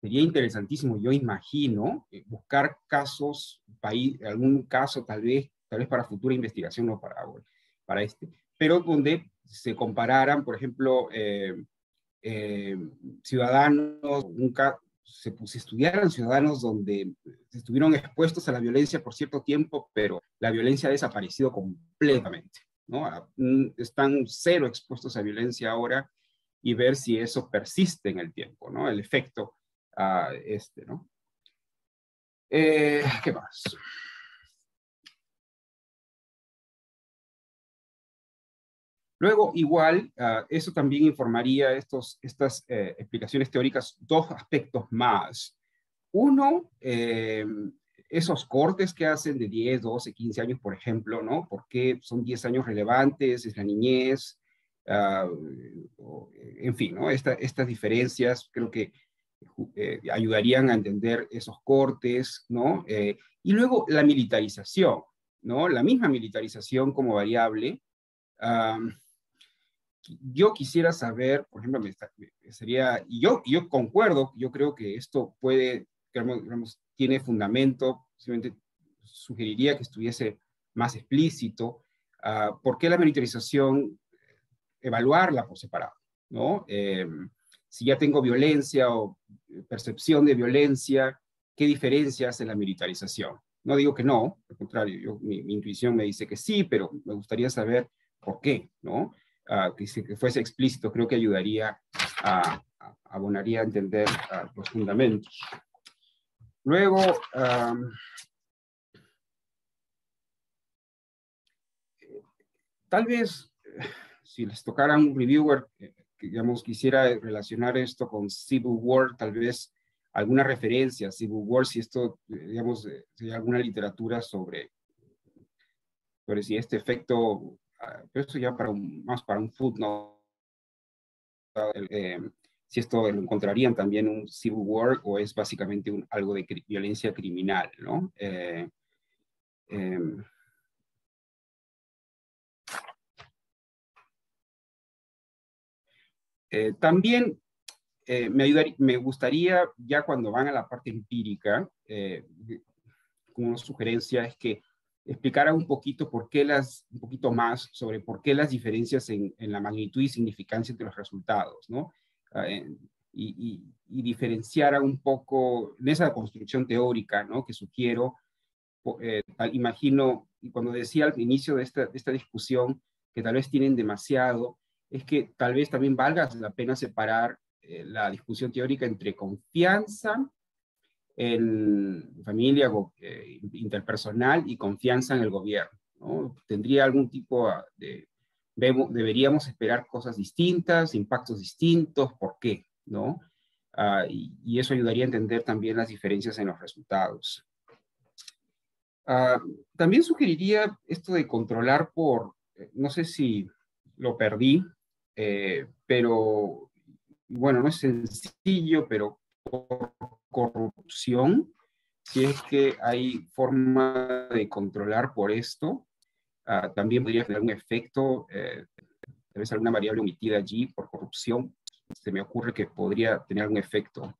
sería interesantísimo, yo imagino, eh, buscar casos, algún caso tal vez, tal vez para futura investigación o para, para este, pero donde se compararan, por ejemplo, eh, eh, ciudadanos, nunca se, se, ciudadanos donde estuvieron expuestos a la violencia por cierto tiempo, pero la violencia ha desaparecido completamente, ¿no? Ah, están cero expuestos a violencia ahora y ver si eso persiste en el tiempo, ¿no? El efecto a ah, este, ¿no? Eh, ¿Qué más? Luego, igual, ah, eso también informaría estos, estas eh, explicaciones teóricas dos aspectos más. Uno, em, esos cortes que hacen de 10, 12, 15 años, por ejemplo, ¿no? ¿Por qué son 10 años relevantes? ¿Es la niñez? Ah, en fin, ¿no? estas diferencias creo que eh, ayudarían a entender esos cortes, ¿no? Eh, y luego la militarización, ¿no? La misma militarización como variable yo quisiera saber, por ejemplo, me, sería, y yo, yo concuerdo, yo creo que esto puede, digamos, tiene fundamento, simplemente sugeriría que estuviese más explícito, ah, ¿por qué la militarización evaluarla por separado? ¿no? Eh, si ya tengo violencia o eh, percepción de violencia, ¿qué diferencia hace la militarización? No digo que no, al contrario, yo, mi, intuición me dice que sí, pero me gustaría saber por qué, ¿no? Ah, que, fuese explícito, creo que ayudaría a, abonaría a entender ah, los fundamentos. Luego, tal vez, eh, si les tocara un reviewer, eh, digamos, quisiera relacionar esto con Civil War, tal vez alguna referencia a Civil War, si esto, eh, digamos, si hay alguna literatura sobre, sobre si este efecto Ah, pero esto ya para un, más para un footnote, eh, si esto lo encontrarían también un civil war o es básicamente un, algo de violencia criminal, ¿no? Eh, em. eh, también me, ayudaría, me gustaría, ya cuando van a la parte empírica, eh, una sugerencia es que explicara un poquito por las, un poquito más sobre por qué las diferencias en, la magnitud y significancia entre los resultados, ¿no? Ah, eh, y, y, diferenciara un poco en esa construcción teórica, ¿no? Que sugiero, eh, imagino, y cuando decía al inicio de esta, discusión, que tal vez tienen demasiado, es que tal vez también valga la pena separar eh, la discusión teórica entre confianza el, familia eh, interpersonal y confianza en el gobierno. ¿no? Tendría algún tipo de, deberíamos esperar cosas distintas, impactos distintos, ¿por qué? ¿no? Ah, y, eso ayudaría a entender también las diferencias en los resultados. Ah, también sugeriría esto de controlar por, eh, no sé si lo perdí, eh, pero bueno, no es sencillo, pero corrupción, si es que hay forma de controlar por esto, ah, también podría tener un efecto, tal vez alguna variable omitida allí por corrupción, se me ocurre que podría tener un efecto.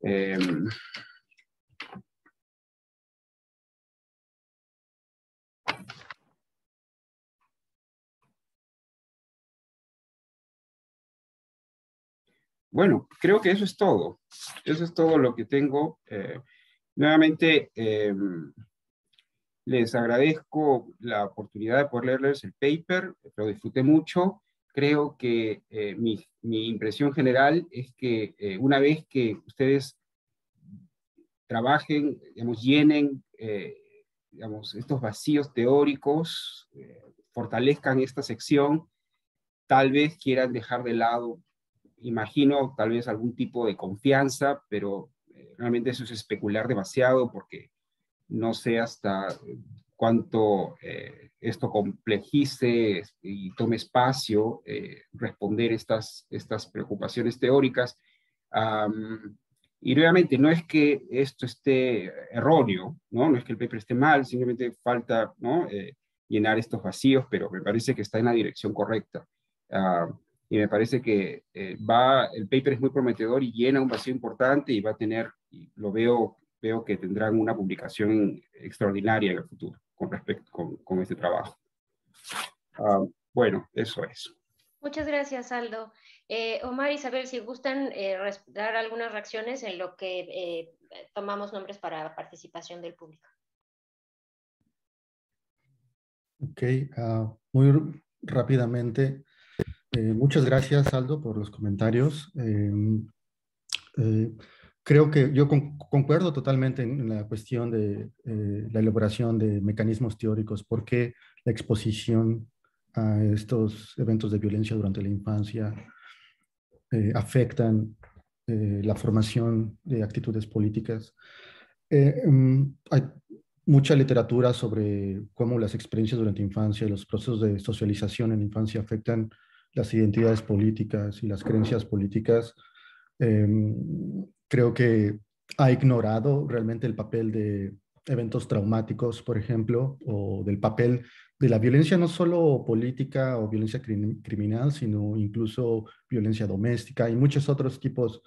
Em, bueno, creo que eso es todo. Eso es todo lo que tengo. Eh, nuevamente, eh, les agradezco la oportunidad de poder leerles el paper. Lo disfruté mucho. Creo que eh, mi, impresión general es que una vez que ustedes trabajen, digamos, llenen estos vacíos teóricos, fortalezcan esta sección, tal vez quieran dejar de lado imagino tal vez algún tipo de confianza, pero eh, realmente eso es especular demasiado porque no sé hasta cuánto eh, esto complejice y tome espacio eh, responder estas, estas preocupaciones teóricas. y realmente, no es que esto esté erróneo, ¿no? no es que el paper esté mal, simplemente falta llenar estos vacíos, pero me parece que está en la dirección correcta y me parece que eh, va, el paper es muy prometedor y llena un vacío importante y va a tener, lo veo, veo que tendrán una publicación extraordinaria en el futuro con respecto con, este trabajo. Ah, bueno, eso es. Muchas gracias, Aldo. Eh, Omar y Isabel, si gustan eh, dar algunas reacciones en lo que tomamos nombres para participación del público. Ok, ah, muy rápidamente. Eh, muchas gracias, Aldo, por los comentarios. Em, eh, creo que yo concuerdo totalmente en, la cuestión de eh, la elaboración de mecanismos teóricos, porque la exposición a estos eventos de violencia durante la infancia afectan la formación de actitudes políticas. Em, hay mucha literatura sobre cómo las experiencias durante la infancia y los procesos de socialización en la infancia afectan las identidades políticas y las creencias políticas, em, creo que ha ignorado realmente el papel de eventos traumáticos, por ejemplo, o del papel de la violencia no solo política o violencia criminal, sino incluso violencia doméstica y muchos otros tipos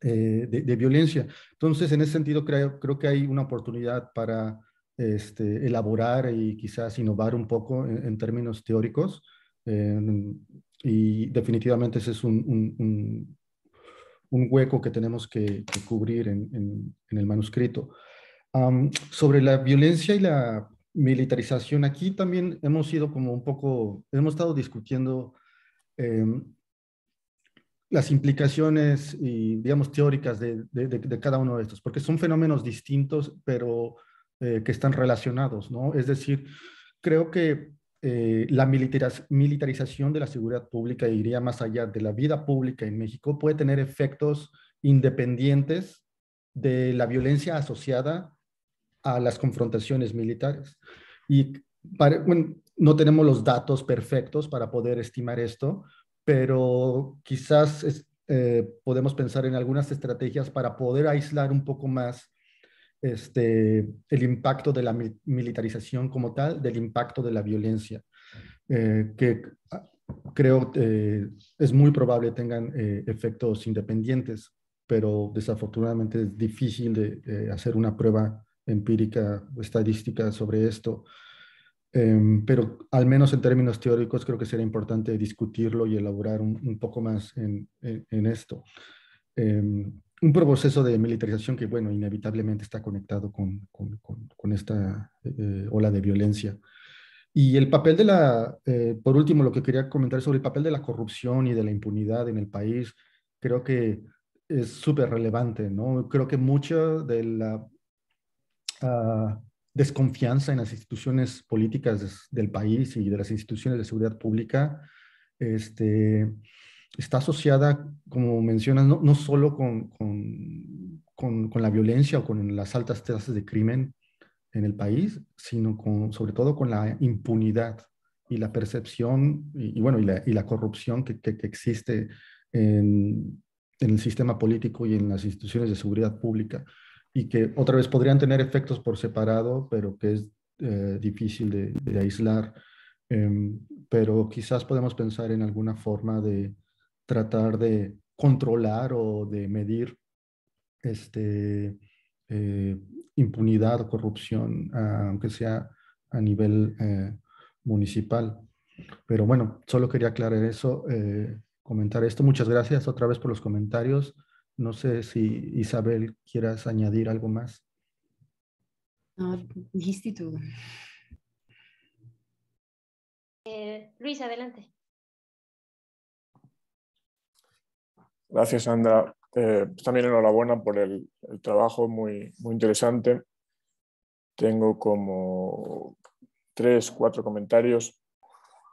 eh, de, violencia. Entonces, en ese sentido, creo, creo que hay una oportunidad para este, elaborar y quizás innovar un poco en términos teóricos Em, y definitivamente ese es un, un, hueco que tenemos que, cubrir en, el manuscrito. sobre la violencia y la militarización, aquí también hemos sido como un poco, hemos estado discutiendo em, las implicaciones y, digamos, teóricas de, cada uno de estos, porque son fenómenos distintos, pero eh, que están relacionados, ¿no? Es decir, creo que eh, la militarización de la seguridad pública iría más allá de la vida pública en México, puede tener efectos independientes de la violencia asociada a las confrontaciones militares. Y no tenemos los datos perfectos para poder estimar esto, pero quizás eh, podemos pensar en algunas estrategias para poder aislar un poco más este, el impacto de la militarización como tal, del impacto de la violencia, eh, que creo eh, es muy probable tengan eh, efectos independientes, pero desafortunadamente es difícil de eh, hacer una prueba empírica o estadística sobre esto. Em, pero al menos en términos teóricos creo que sería importante discutirlo y elaborar un, poco más en, en, en esto. Em, un proceso de militarización que, bueno, inevitablemente está conectado con, esta eh, ola de violencia. Y el papel de la, eh, por último, lo que quería comentar sobre el papel de la corrupción y de la impunidad en el país, creo que es súper relevante, ¿no? Creo que mucha de la ah, desconfianza en las instituciones políticas del país y de las instituciones de seguridad pública, este, está asociada, como mencionas, no, no solo con, con, con, la violencia o con las altas tasas de crimen en el país, sino con, sobre todo con la impunidad y la percepción y, bueno, y la, y la corrupción que, que, existe en, el sistema político y en las instituciones de seguridad pública y que otra vez podrían tener efectos por separado, pero que es eh, difícil de, aislar. Em, pero quizás podemos pensar en alguna forma de, tratar de controlar o de medir este, eh, impunidad o corrupción, ah, aunque sea a nivel eh, municipal. Pero bueno, solo quería aclarar eso, eh, comentar esto. Muchas gracias otra vez por los comentarios. No sé si Isabel quieras añadir algo más. No, dijiste tú. Luis, adelante. Gracias, Sandra. Eh, pues también enhorabuena por el, trabajo, muy, muy interesante. Tengo como tres, cuatro comentarios.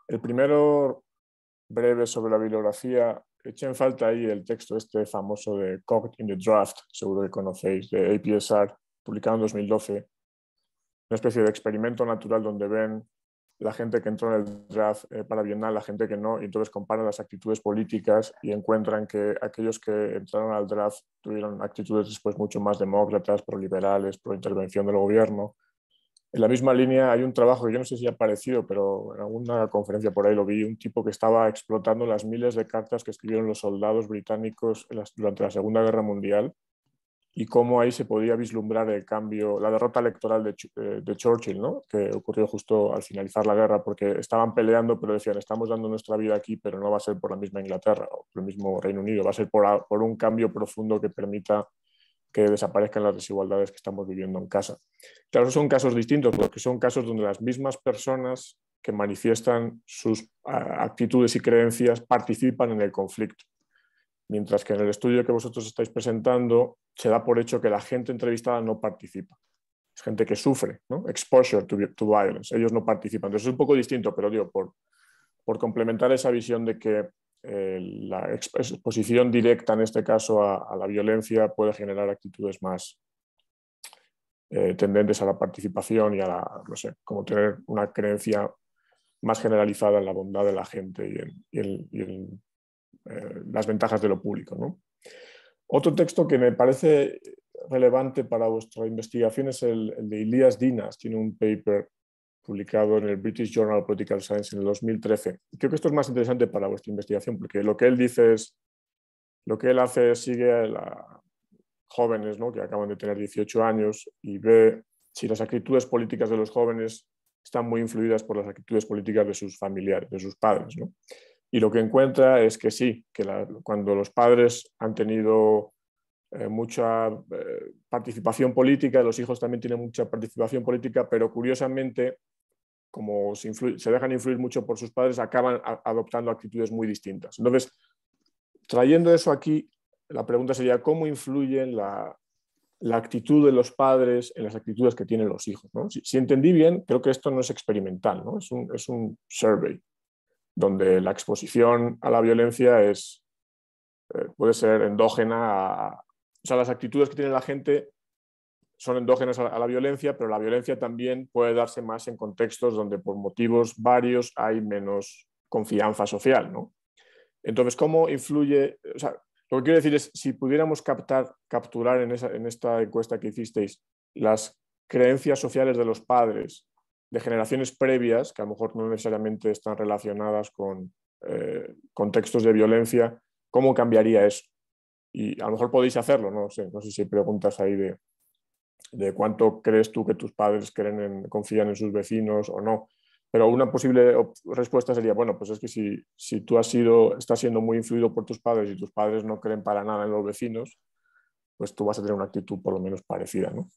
El primero, breve sobre la bibliografía. Echen en falta ahí el texto este famoso de Cocked in the Draft, seguro que conocéis, de APSR, publicado en 2012. Una especie de experimento natural donde ven la gente que entró en el draft eh, para Vietnam, la gente que no, y entonces comparan las actitudes políticas y encuentran que aquellos que entraron al draft tuvieron actitudes después mucho más demócratas, proliberales, pro intervención del gobierno. En la misma línea hay un trabajo yo no sé si ha aparecido, pero en alguna conferencia por ahí lo vi, un tipo que estaba explotando las miles de cartas que escribieron los soldados británicos durante la Segunda Guerra Mundial y cómo ahí se podía vislumbrar el cambio, la derrota electoral eh, de, Churchill, ¿no? que ocurrió justo al finalizar la guerra, porque estaban peleando, pero decían, estamos dando nuestra vida aquí, pero no va a ser por la misma Inglaterra o por el mismo Reino Unido, va a ser por un cambio profundo que permita que desaparezcan las desigualdades que estamos viviendo en casa. Claro, son casos distintos, porque son casos donde las mismas personas que manifiestan sus actitudes y creencias participan en el conflicto. Mientras que en el estudio que vosotros estáis presentando se da por hecho que la gente entrevistada no participa. Es gente que sufre, Exposure to, violence. Ellos no participan. Entonces es un poco distinto, pero digo, por, complementar esa visión de que eh, la exposición directa, en este caso, a, la violencia puede generar actitudes más eh, tendentes a la participación y a la, no sé, como tener una creencia más generalizada en la bondad de la gente y y en eh, las ventajas de lo público. ¿no? Otro texto que me parece relevante para vuestra investigación es el, de Ilias Dinas. Tiene un paper publicado en el British Journal of Political Science en el 2013. Creo que esto es más interesante para vuestra investigación, porque lo que él dice es, lo que él hace sigue a jóvenes ¿no? que acaban de tener 18 años y ve si las actitudes políticas de los jóvenes están muy influidas por las actitudes políticas de sus familiares, de sus padres. ¿no? Y lo que encuentra es que sí, que cuando los padres han tenido eh, mucha eh, participación política, los hijos también tienen mucha participación política, pero curiosamente, como se, dejan influir mucho por sus padres, acaban adoptando actitudes muy distintas. Entonces, trayendo eso aquí, la pregunta sería, ¿cómo influyen la, actitud de los padres en las actitudes que tienen los hijos? Si, entendí bien, creo que esto no es experimental, es un survey donde la exposición a la violencia es, eh, puede ser endógena. A, o sea, las actitudes que tiene la gente son endógenas a la, violencia, pero la violencia también puede darse más en contextos donde por motivos varios hay menos confianza social. ¿no? Entonces, ¿cómo influye? O sea, lo que quiero decir es, si pudiéramos captar, capturar en, en esta encuesta que hicisteis las creencias sociales de los padres de generaciones previas, que a lo mejor no necesariamente están relacionadas con eh, contextos de violencia, ¿cómo cambiaría eso? Y a lo mejor podéis hacerlo, no sé, no sé si hay preguntas ahí de, de cuánto crees tú que tus padres creen confían en sus vecinos o no. Pero una posible respuesta sería, bueno, pues es que si, si tú has sido, estás siendo muy influido por tus padres y tus padres no creen para nada en los vecinos, pues tú vas a tener una actitud por lo menos parecida, ¿no?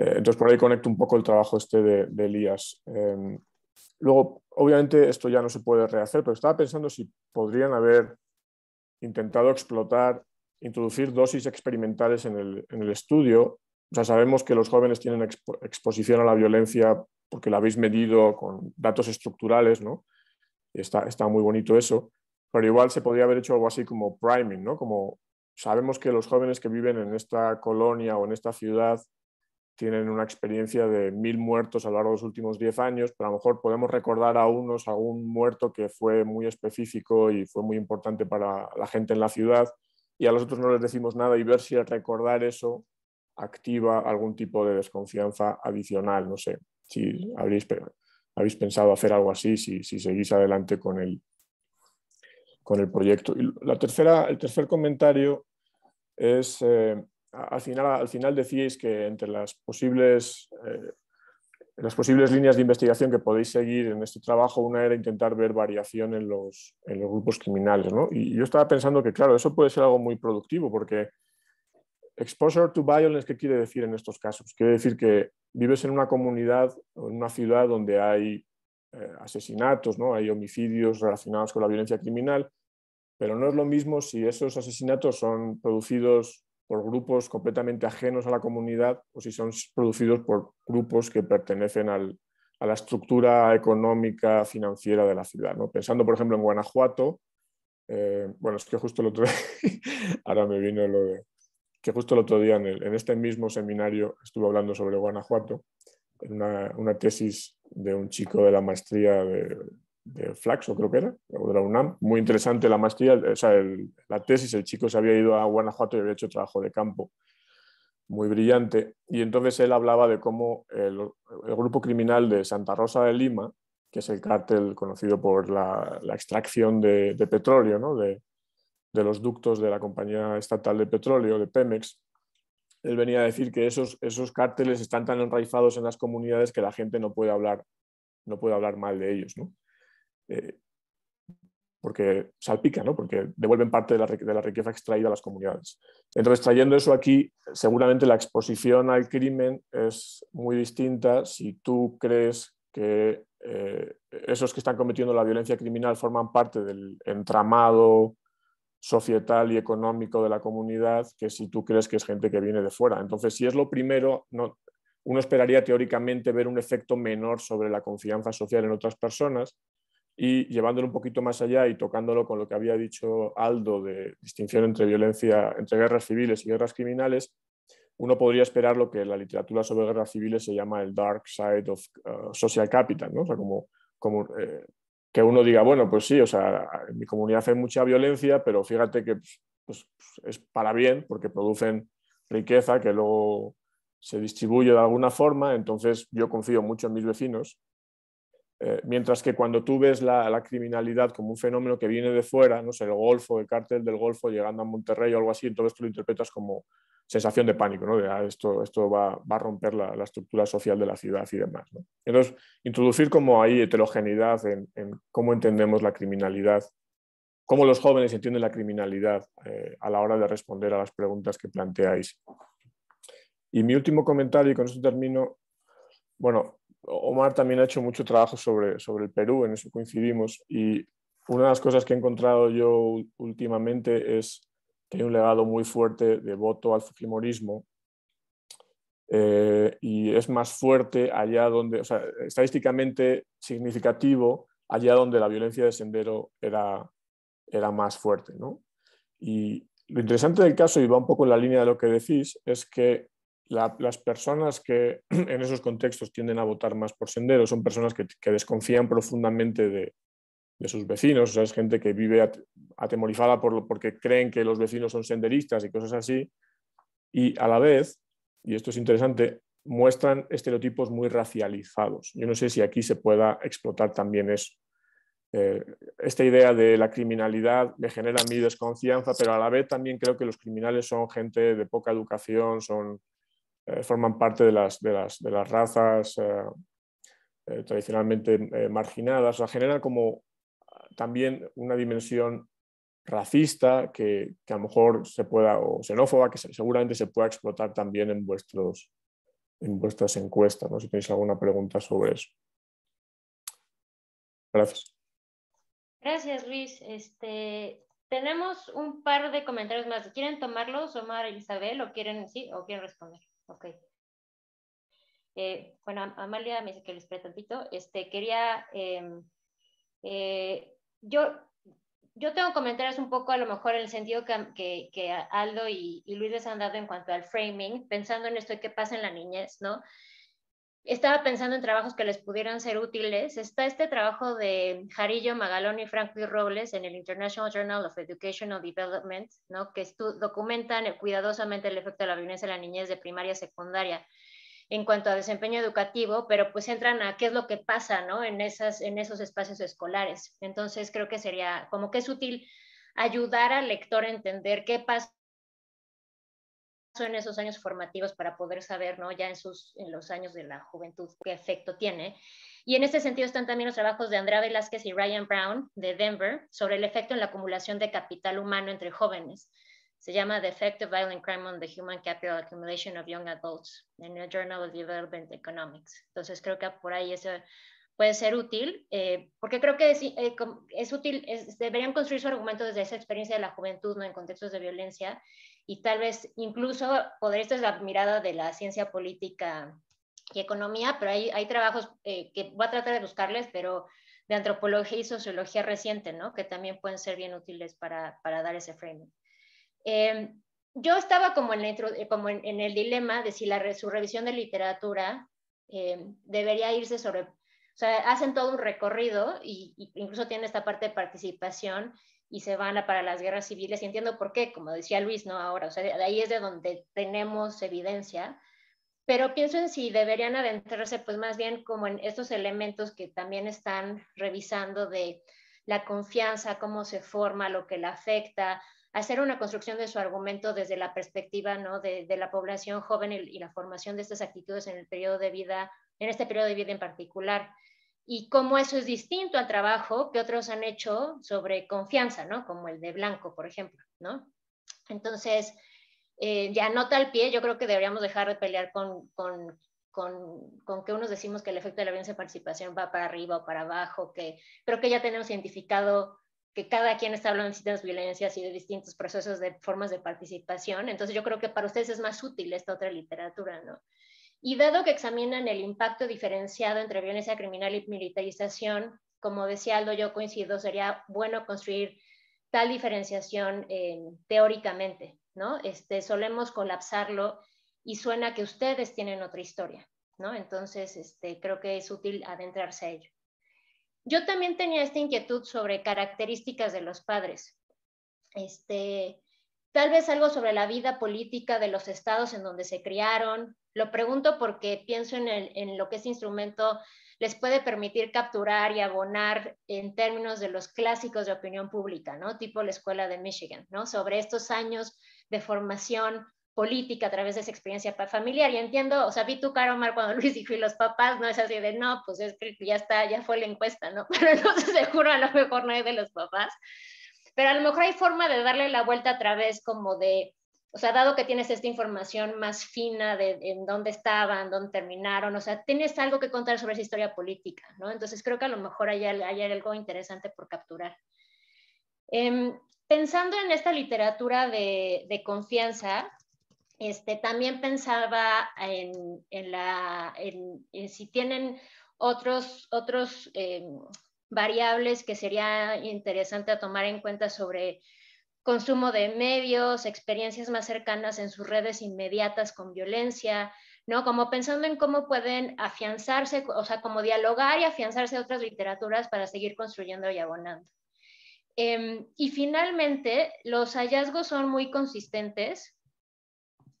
Eh, entonces, por ahí conecto un poco el trabajo este de, Elías. Em, luego, obviamente, esto ya no se puede rehacer, pero estaba pensando si podrían haber intentado explotar, introducir dosis experimentales en el, estudio. sabemos que los jóvenes tienen exposición a la violencia porque la habéis medido con datos estructurales, ¿no? está, está muy bonito eso. Pero igual se podría haber hecho algo así como priming, ¿no? Como sabemos que los jóvenes que viven en esta colonia o en esta ciudad tienen una experiencia de mil muertos a lo largo de los últimos diez años, pero a lo mejor podemos recordar a unos algún muerto que fue muy específico y fue muy importante para la gente en la ciudad, y a los otros no les decimos nada y ver si al recordar eso activa algún tipo de desconfianza adicional. No sé si habéis pensado hacer algo así, si, si seguís adelante con el, con el proyecto. Y la tercera, el tercer comentario es eh, al final, al final decíais que entre las posibles, eh, las posibles líneas de investigación que podéis seguir en este trabajo, una era intentar ver variación en los, grupos criminales. Y yo estaba pensando que, claro, eso puede ser algo muy productivo porque exposure to violence, ¿qué quiere decir en estos casos? Quiere decir que vives en una comunidad o en una ciudad donde hay eh, asesinatos, ¿no? hay homicidios relacionados con la violencia criminal, pero no es lo mismo si esos asesinatos son producidos por grupos completamente ajenos a la comunidad o si son producidos por grupos que pertenecen a la estructura económica financiera de la ciudad. ¿no? Pensando, por ejemplo, en Guanajuato, eh, bueno, es que justo el otro día, ahora me vino lo de, que justo el otro día en, este mismo seminario estuve hablando sobre Guanajuato, en una, una, tesis de un chico de la maestría de, de Flaxo, creo que era, o de la UNAM. Muy interesante la maestría, o sea, la tesis, el chico se había ido a Guanajuato y había hecho trabajo de campo muy brillante. Y entonces él hablaba de cómo el, grupo criminal de Santa Rosa de Lima, que es el cártel conocido por la, extracción de, petróleo, ¿no? de, de, los ductos de la compañía estatal de petróleo, de Pemex, él venía a decir que esos, esos cárteles están tan enraizados en las comunidades que la gente no puede hablar, no puede hablar mal de ellos. ¿no? Eh, porque salpica, ¿no? porque devuelven parte de la, riqueza extraída a las comunidades. Entonces, trayendo eso aquí, seguramente la exposición al crimen es muy distinta si tú crees que eh, esos que están cometiendo la violencia criminal forman parte del entramado societal y económico de la comunidad que si tú crees que es gente que viene de fuera. Entonces, si es lo primero, no, uno esperaría teóricamente ver un efecto menor sobre la confianza social en otras personas, y llevándolo un poquito más allá y tocándolo con lo que había dicho Aldo de distinción entre violencia, entre guerras civiles y guerras criminales, uno podría esperar lo que en la literatura sobre guerras civiles se llama el dark side of uh, social capital, ¿no? O sea, como, como eh, que uno diga, bueno, pues sí, o sea, en mi comunidad hay mucha violencia, pero fíjate que pues, pues, pues, es para bien porque producen riqueza que luego se distribuye de alguna forma, entonces yo confío mucho en mis vecinos eh, mientras que cuando tú ves la, criminalidad como un fenómeno que viene de fuera, no sé, el Golfo, el cártel del Golfo llegando a Monterrey o algo así, entonces tú lo interpretas como sensación de pánico, ¿no? Ah, esto, esto va, a romper la, estructura social de la ciudad y demás, Entonces, introducir como ahí heterogeneidad en, cómo entendemos la criminalidad, cómo los jóvenes entienden la criminalidad eh, a la hora de responder a las preguntas que planteáis. Y mi último comentario, y con esto termino, bueno, Omar también ha hecho mucho trabajo sobre, sobre el Perú, en eso coincidimos. Y una de las cosas que he encontrado yo últimamente es que hay un legado muy fuerte de voto al fujimorismo. Eh, y es más fuerte allá donde, o sea, estadísticamente significativo, allá donde la violencia de Sendero era, era más fuerte. ¿no? Y lo interesante del caso, y va un poco en la línea de lo que decís, es que las personas que en esos contextos tienden a votar más por sendero son personas que, desconfían profundamente de, sus vecinos, o sea, es gente que vive atemorizada por, porque creen que los vecinos son senderistas y cosas así, y a la vez, y esto es interesante, muestran estereotipos muy racializados. Yo no sé si aquí se pueda explotar también eso. Eh, esta idea de la criminalidad me genera mi desconfianza, pero a la vez también creo que los criminales son gente de poca educación, son eh, forman parte de las, las, de las razas eh, eh, tradicionalmente marginadas, o sea, generan como ah, también una dimensión racista que, a lo mejor se pueda, o xenófoba, que seguramente se pueda explotar también en, vuestros, en vuestras encuestas, ¿no? si tenéis alguna pregunta sobre eso. Gracias. Gracias, Luis. Este, tenemos un par de comentarios más. ¿Quieren tomarlos, Omar e Isabel, o quieren, sí, o quieren responder? Ok. Eh, bueno, Amalia me dice que les espere tantito. Este, quería, em, eh, yo, yo tengo comentarios un poco a lo mejor en el sentido que, Aldo y, y, Luis les han dado en cuanto al framing, pensando en esto de qué pasa en la niñez, ¿no? estaba pensando en trabajos que les pudieran ser útiles. Está este trabajo de Jarillo, Magalón y Franklin Robles en el International Journal of Educational Development, ¿no? que documentan cuidadosamente el efecto de la violencia en la niñez de primaria a secundaria en cuanto a desempeño educativo, pero pues entran a qué es lo que pasa en, esas, en esos espacios escolares. Entonces creo que sería como que es útil ayudar al lector a entender qué pasa en esos años formativos para poder saber, ¿no? Ya en, sus, en los años de la juventud, qué efecto tiene. Y en este sentido están también los trabajos de Andrea Velázquez y Ryan Brown de Denver sobre el efecto en la acumulación de capital humano entre jóvenes. Se llama The Effect of Violent Crime on the Human Capital Accumulation of Young Adults en el Journal of Development Economics. Entonces creo que por ahí eso puede ser útil, eh, porque creo que es, eh, útil, deberían construir su argumento desde esa experiencia de la juventud, ¿no? en contextos de violencia, y tal vez incluso, podría esta es la mirada de la ciencia política y economía, pero hay, hay trabajos eh, que voy a tratar de buscarles, pero de antropología y sociología reciente, ¿no? que también pueden ser bien útiles para, dar ese framing. Eh, yo estaba como en, eh, como en, el dilema de si la, su revisión de literatura debería irse sobre, o sea, hacen todo un recorrido e incluso tienen esta parte de participación y se van para las guerras civiles. Y entiendo por qué, como decía Luis, ¿no? Ahora, o sea, de ahí es de donde tenemos evidencia, pero pienso en si deberían adentrarse pues más bien como en estos elementos que también están revisando de la confianza, cómo se forma, lo que la afecta, hacer una construcción de su argumento desde la perspectiva ¿no? de, la población joven y, y, la formación de estas actitudes en el periodo de vida, en este periodo de vida en particular y cómo eso es distinto al trabajo que otros han hecho sobre confianza, ¿no? Como el de Blanco, por ejemplo, ¿no? Entonces, eh, ya nota al pie, yo creo que deberíamos dejar de pelear con, con, con, con, que unos decimos que el efecto de la violencia de participación va para arriba o para abajo, que creo que ya tenemos identificado que cada quien está hablando de distintas violencias y de distintos procesos de formas de participación. Entonces yo creo que para ustedes es más útil esta otra literatura, ¿no? Y dado que examinan el impacto diferenciado entre violencia criminal y militarización, como decía Aldo, yo coincido, sería bueno construir tal diferenciación eh, teóricamente, ¿no? Este, solemos colapsarlo y suena que ustedes tienen otra historia, ¿no? Entonces, este, creo que es útil adentrarse a ello. Yo también tenía esta inquietud sobre características de los padres. Este, tal vez algo sobre la vida política de los estados en donde se criaron. Lo pregunto porque pienso en, lo que ese instrumento les puede permitir capturar y abonar en términos de los clásicos de opinión pública, ¿no? Tipo la escuela de Michigan, ¿no? Sobre estos años de formación política a través de esa experiencia familiar. Y entiendo, o sea, vi tu cara, Omar, cuando Luis dijo, y los papás, no es así de, no, pues ya está, ya fue la encuesta, ¿no? Pero entonces seguro a lo mejor no es de los papás. Pero a lo mejor hay forma de darle la vuelta a través como de, o sea, dado que tienes esta información más fina de en dónde estaban, dónde terminaron, o sea, tienes algo que contar sobre esa historia política, ¿no? Entonces creo que a lo mejor hay, hay algo interesante por capturar. Em, pensando en esta literatura de, de confianza, este, también pensaba en, en la, si tienen otros, otros em, variables que sería interesante tomar en cuenta sobre consumo de medios, experiencias más cercanas en sus redes inmediatas con violencia, ¿no? Como pensando en cómo pueden afianzarse, o sea, como dialogar y afianzarse a otras literaturas para seguir construyendo y abonando. Em, y finalmente, los hallazgos son muy consistentes.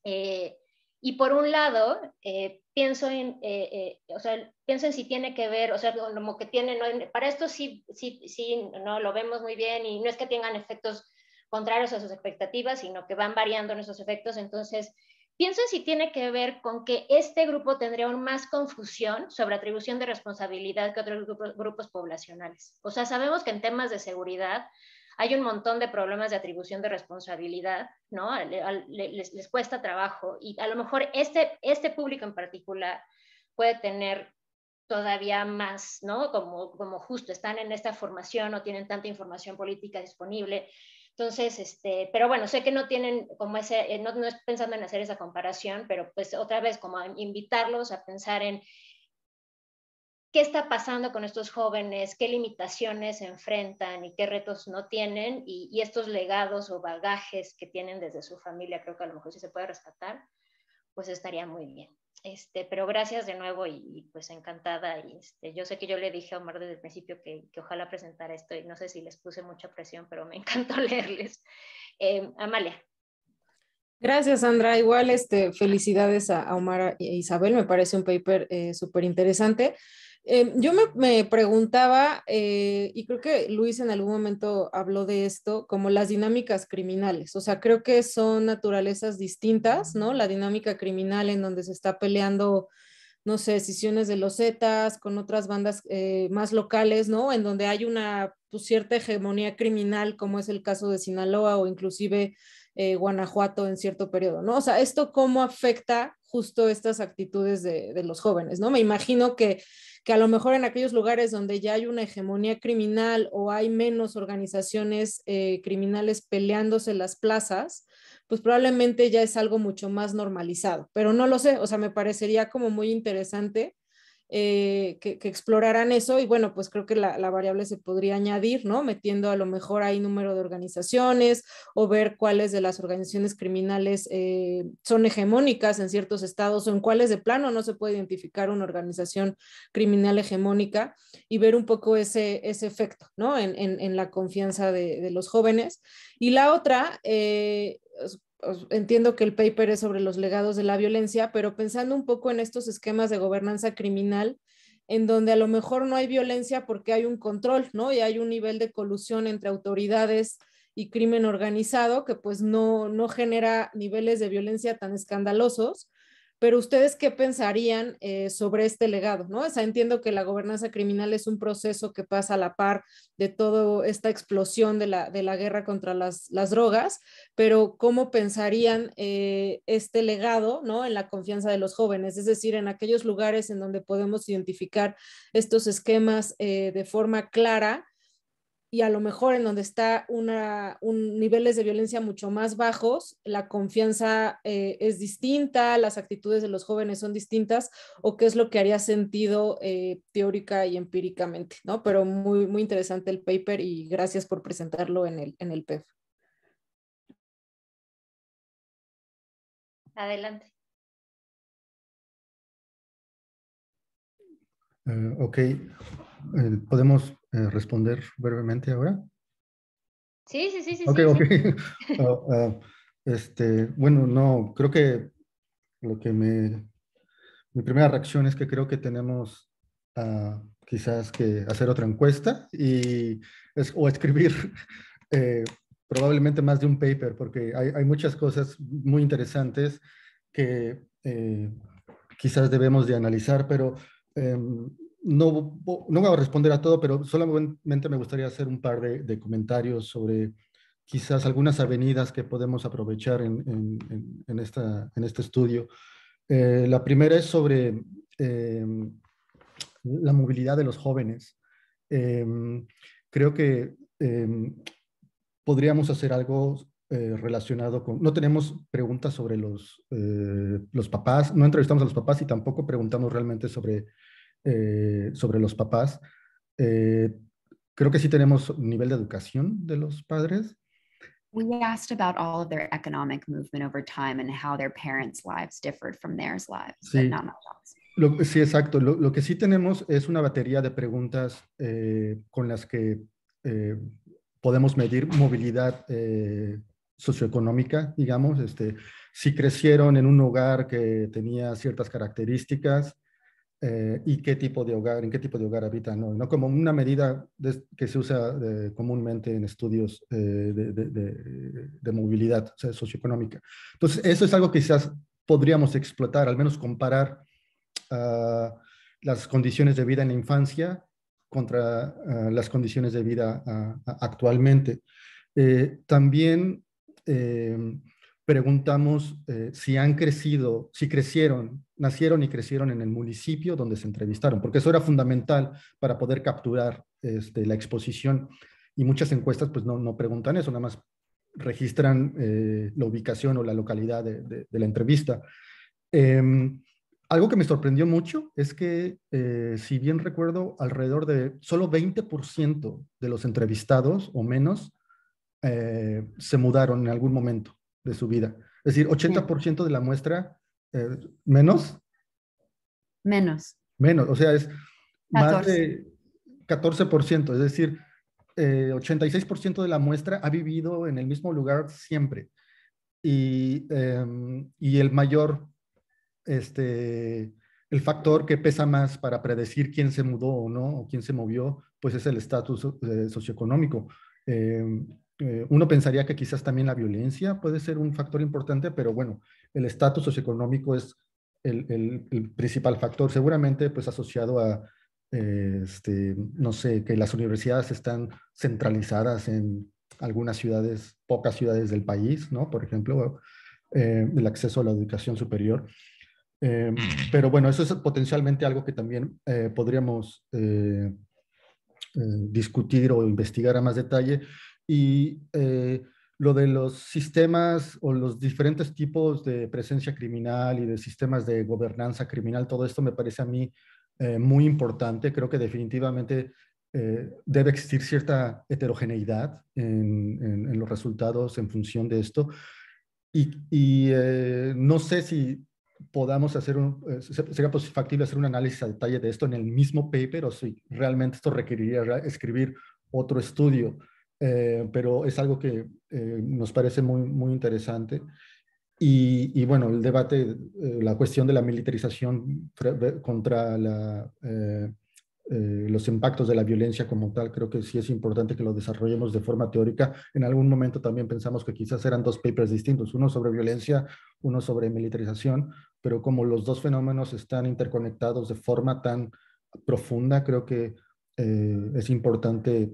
Eh, y por un lado, eh, pienso, en, eh, eh, o sea, pienso en si tiene que ver, o sea, como que tiene, para esto sí, sí, sí, no lo vemos muy bien y no es que tengan efectos contrarios a sus expectativas, sino que van variando en esos efectos. Entonces, pienso en si tiene que ver con que este grupo tendría aún más confusión sobre atribución de responsabilidad que otros grupos poblacionales. O sea, sabemos que en temas de seguridad hay un montón de problemas de atribución de responsabilidad, ¿no? Les, cuesta trabajo y a lo mejor este, este público en particular puede tener todavía más, ¿no? Como, como justo están en esta formación, o tienen tanta información política disponible. Entonces, este, pero bueno, sé que no tienen como ese, eh, no, no es pensando en hacer esa comparación, pero pues otra vez como invitarlos a pensar en qué está pasando con estos jóvenes, qué limitaciones se enfrentan y qué retos no tienen y, estos legados o bagajes que tienen desde su familia, creo que a lo mejor si se puede rescatar, pues estaría muy bien. Este, pero gracias de nuevo y, pues encantada. Y este, yo sé que yo le dije a Omar desde el principio que, que, ojalá presentara esto y no sé si les puse mucha presión, pero me encantó leerles. Em, Amalia. Gracias, Sandra. Igual, este, felicidades a, Omar e Isabel. Me parece un paper eh, súper interesante. Em, yo me, preguntaba, eh, y creo que Luis en algún momento habló de esto, como las dinámicas criminales. O sea, creo que son naturalezas distintas, ¿no? La dinámica criminal en donde se está peleando, no sé, decisiones de los Zetas con otras bandas eh, más locales, ¿no? En donde hay una pues, cierta hegemonía criminal, como es el caso de Sinaloa o inclusive eh, Guanajuato en cierto periodo, ¿no? O sea, esto cómo afecta justo estas actitudes de, los jóvenes, ¿no? Me imagino que, a lo mejor en aquellos lugares donde ya hay una hegemonía criminal o hay menos organizaciones eh, criminales peleándose las plazas, pues probablemente ya es algo mucho más normalizado, pero no lo sé, o sea, me parecería como muy interesante eh, que, explorarán eso y bueno, pues creo que la, variable se podría añadir, ¿no? Metiendo a lo mejor ahí número de organizaciones o ver cuáles de las organizaciones criminales eh, son hegemónicas en ciertos estados o en cuáles de plano no se puede identificar una organización criminal hegemónica y ver un poco ese, efecto, ¿no? En, la confianza de, los jóvenes. Y la otra... Eh, entiendo que el paper es sobre los legados de la violencia, pero pensando un poco en estos esquemas de gobernanza criminal, en donde a lo mejor no hay violencia porque hay un control, ¿no? Y hay un nivel de colusión entre autoridades y crimen organizado que pues no, no genera niveles de violencia tan escandalosos, pero ustedes qué pensarían eh, sobre este legado, ¿no? sea, entiendo que la gobernanza criminal es un proceso que pasa a la par de toda esta explosión de la, guerra contra las, drogas, pero ¿cómo pensarían eh, este legado, ¿no? En la confianza de los jóvenes, es decir, en aquellos lugares en donde podemos identificar estos esquemas eh, de forma clara y a lo mejor en donde está una, un, niveles de violencia mucho más bajos, la confianza eh, es distinta, las actitudes de los jóvenes son distintas, o qué es lo que haría sentido eh, teórica y empíricamente, ¿no? Pero muy, muy interesante el paper y gracias por presentarlo en el, en el PEF. Adelante. Eh, ok, podemos eh, responder brevemente ahora? Sí, sí, sí, sí. Ok, sí, ok. Oh, ah, este, bueno, no, creo que lo que me... Mi primera reacción es que creo que tenemos quizás que hacer otra encuesta y, o escribir eh, probablemente más de un paper, porque hay, hay muchas cosas muy interesantes que eh, quizás debemos de analizar, pero em, no, no voy a responder a todo, pero solamente me gustaría hacer un par de, comentarios sobre quizás algunas avenidas que podemos aprovechar en, en, esta, en este estudio. Eh, la primera es sobre em, la movilidad de los jóvenes. Em, creo que em, podríamos hacer algo eh, relacionado con... No tenemos preguntas sobre los, eh, los papás, no entrevistamos a los papás y tampoco preguntamos realmente sobre eh, sobre los papás, eh, creo que sí tenemos nivel de educación de los padres. We asked sí. exacto. Lo, que sí tenemos es una batería de preguntas eh, con las que podemos medir movilidad socioeconómica, digamos, este, si crecieron en un hogar que tenía ciertas características, eh, y qué tipo de hogar, en qué tipo de hogar habitan hoy, ¿no? Como una medida que se usa eh, comúnmente en estudios eh, de, movilidad socioeconómica. Entonces, eso es algo que quizás podríamos explotar, al menos comparar ah, las condiciones de vida en la infancia contra ah, las condiciones de vida ah, actualmente. Eh, también preguntamos eh, si han crecido, si crecieron, nacieron y crecieron en el municipio donde se entrevistaron, porque eso era fundamental para poder capturar este, la exposición. Y muchas encuestas pues no, no preguntan eso, nada más registran eh, la ubicación o la localidad de, la entrevista. Em, algo que me sorprendió mucho es que, eh, si bien recuerdo, alrededor de solo 20% de los entrevistados o menos se mudaron en algún momento de su vida. Es decir, 80% de la muestra eh, menos. Menos. Menos, o sea, es más de 14%, es decir, 86% eh, de la muestra ha vivido en el mismo lugar siempre. Y, em, y, el mayor, este, el factor que pesa más para predecir quién se mudó o no, o quién se movió, pues es el estatus eh, socioeconómico. Em, eh, uno pensaría que quizás también la violencia puede ser un factor importante, pero bueno, el estatus socioeconómico es el, principal factor, seguramente pues asociado a, eh, este, no sé, que las universidades están centralizadas en algunas ciudades, pocas ciudades del país, ¿no? Por ejemplo, eh, el acceso a la educación superior. pero bueno, eso es potencialmente algo que también podríamos discutir o investigar a más detalle y eh, lo de los sistemas o los diferentes tipos de presencia criminal y de sistemas de gobernanza criminal, todo esto me parece a mí eh, muy importante. Creo que definitivamente eh, debe existir cierta heterogeneidad en, los resultados en función de esto. Y, no sé si podamos hacer un, sería factible hacer un análisis a detalle de esto en el mismo paper o si realmente esto requeriría escribir otro estudio. Eh, pero es algo que eh, nos parece muy, muy interesante. Y, bueno, el debate, eh, la cuestión de la militarización contra la, los impactos de la violencia como tal, creo que sí es importante que lo desarrollemos de forma teórica. En algún momento también pensamos que quizás eran dos papers distintos, uno sobre violencia, uno sobre militarización, pero como los dos fenómenos están interconectados de forma tan profunda, creo que es importante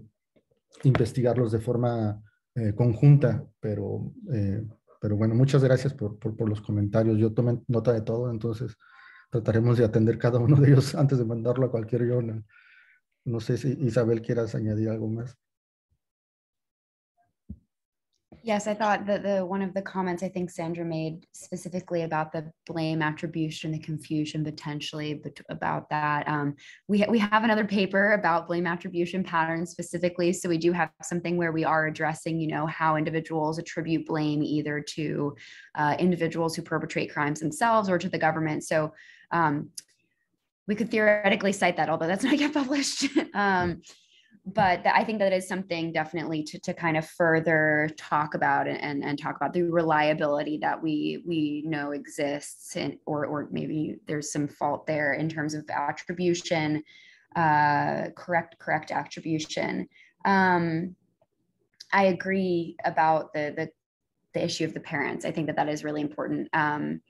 investigarlos de forma eh, conjunta, pero, eh, pero bueno, muchas gracias por, por, los comentarios. Yo tomé nota de todo, entonces trataremos de atender cada uno de ellos antes de mandarlo a cualquier journal. No sé si Isabel quieras añadir algo más. Yes, I thought that the one of the comments I think Sandra made specifically about the blame attribution, the confusion potentially but about that. Um, we we have another paper about blame attribution patterns specifically, so we do have something where we are addressing, you know, how individuals attribute blame either to uh, individuals who perpetrate crimes themselves or to the government. So. Um, we could theoretically cite that, although that's not yet published. um, but th- I think that is something definitely to, to kind of further talk about and, and talk about the reliability that we we know exists and or or maybe there's some fault there in terms of attribution, uh, correct correct attribution. Um, I agree about the the the issue of the parents. I think that that is really important. Um,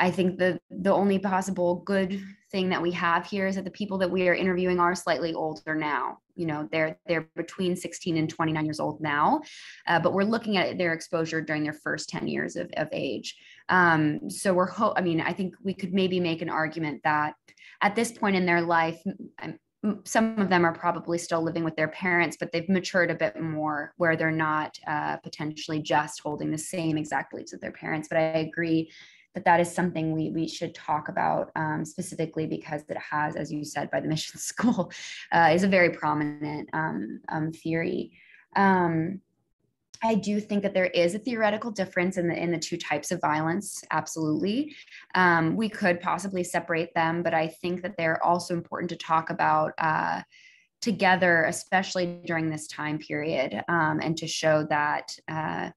I think the the only possible good thing that we have here is that the people that we are interviewing are slightly older now. You know, they're they're between 16 and 29 years old now, uh, but we're looking at their exposure during their first 10 years of, of age. Um, so we're hope. I mean, I think we could maybe make an argument that at this point in their life, some of them are probably still living with their parents, but they've matured a bit more where they're not uh, potentially just holding the same exact beliefs of their parents. But I agree but that is something we, we should talk about um, specifically because it has, as you said, by the mission school, uh, is a very prominent um, um, theory. Um, I do think that there is a theoretical difference in the in the two types of violence. Absolutely, um, we could possibly separate them, but I think that they're also important to talk about. Uh, together, especially during this time period, um, and to show that uh,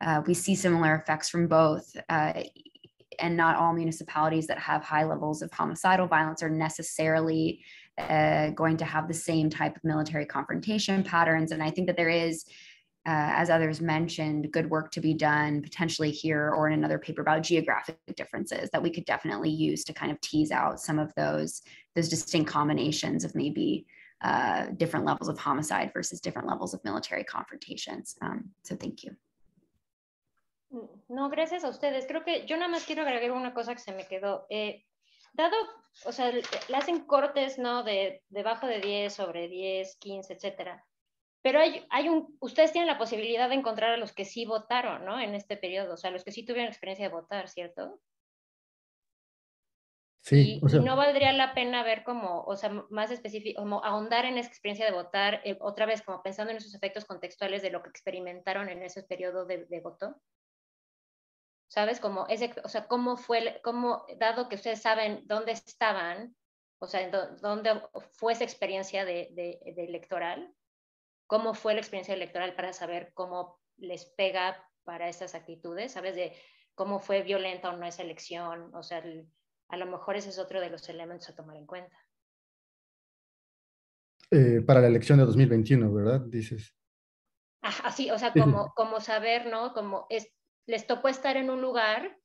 uh, we see similar effects from both, uh, and not all municipalities that have high levels of homicidal violence are necessarily uh, going to have the same type of military confrontation patterns. And I think that there is, uh, as others mentioned, good work to be done potentially here or in another paper about geographic differences that we could definitely use to kind of tease out some of those those distinct combinations of maybe uh, different levels of homicide versus different levels of military confrontations. Um, so thank you. No, gracias a ustedes. Creo que yo nada más quiero agregar una cosa que se me quedó. Eh, dado, o sea, le hacen cortes, ¿no? De debajo de 10, sobre 10, 15, etcétera. Pero hay, hay un, ustedes tienen la posibilidad de encontrar a los que sí votaron, ¿no? En este periodo, o sea, los que sí tuvieron experiencia de votar, ¿cierto? Sí. no valdría la pena ver como, o sea, más específico, como ahondar en esa experiencia de votar, eh, otra vez, como pensando en esos efectos contextuales de lo que experimentaron en ese periodo de, de voto. ¿sabes? Como o sea, cómo fue, cómo, dado que ustedes saben dónde estaban, o sea, dónde fue esa experiencia de, electoral, cómo fue la experiencia electoral para saber cómo les pega para esas actitudes, ¿sabes? De cómo fue violenta o no esa elección, o sea, a lo mejor ese es otro de los elementos a tomar en cuenta. Eh, para la elección de 2021, ¿verdad? Dices. Ah, sí, o sea, como, como saber, ¿no? Como es, les tocó estar en un lugar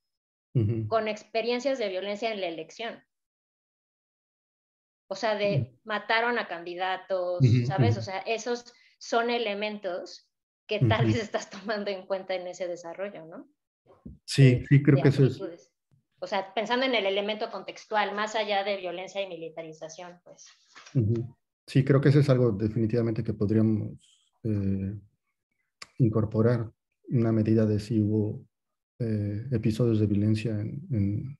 con experiencias de violencia en la elección. O sea, de mataron a candidatos, ¿sabes? O sea, esos son elementos que tal vez estás tomando en cuenta en ese desarrollo, ¿no? Sí, sí, creo que eso es. O sea, pensando en el elemento contextual, más allá de violencia y militarización, pues. Sí, creo que eso es algo definitivamente que podríamos eh, incorporar una medida de si hubo eh, episodios de violencia en,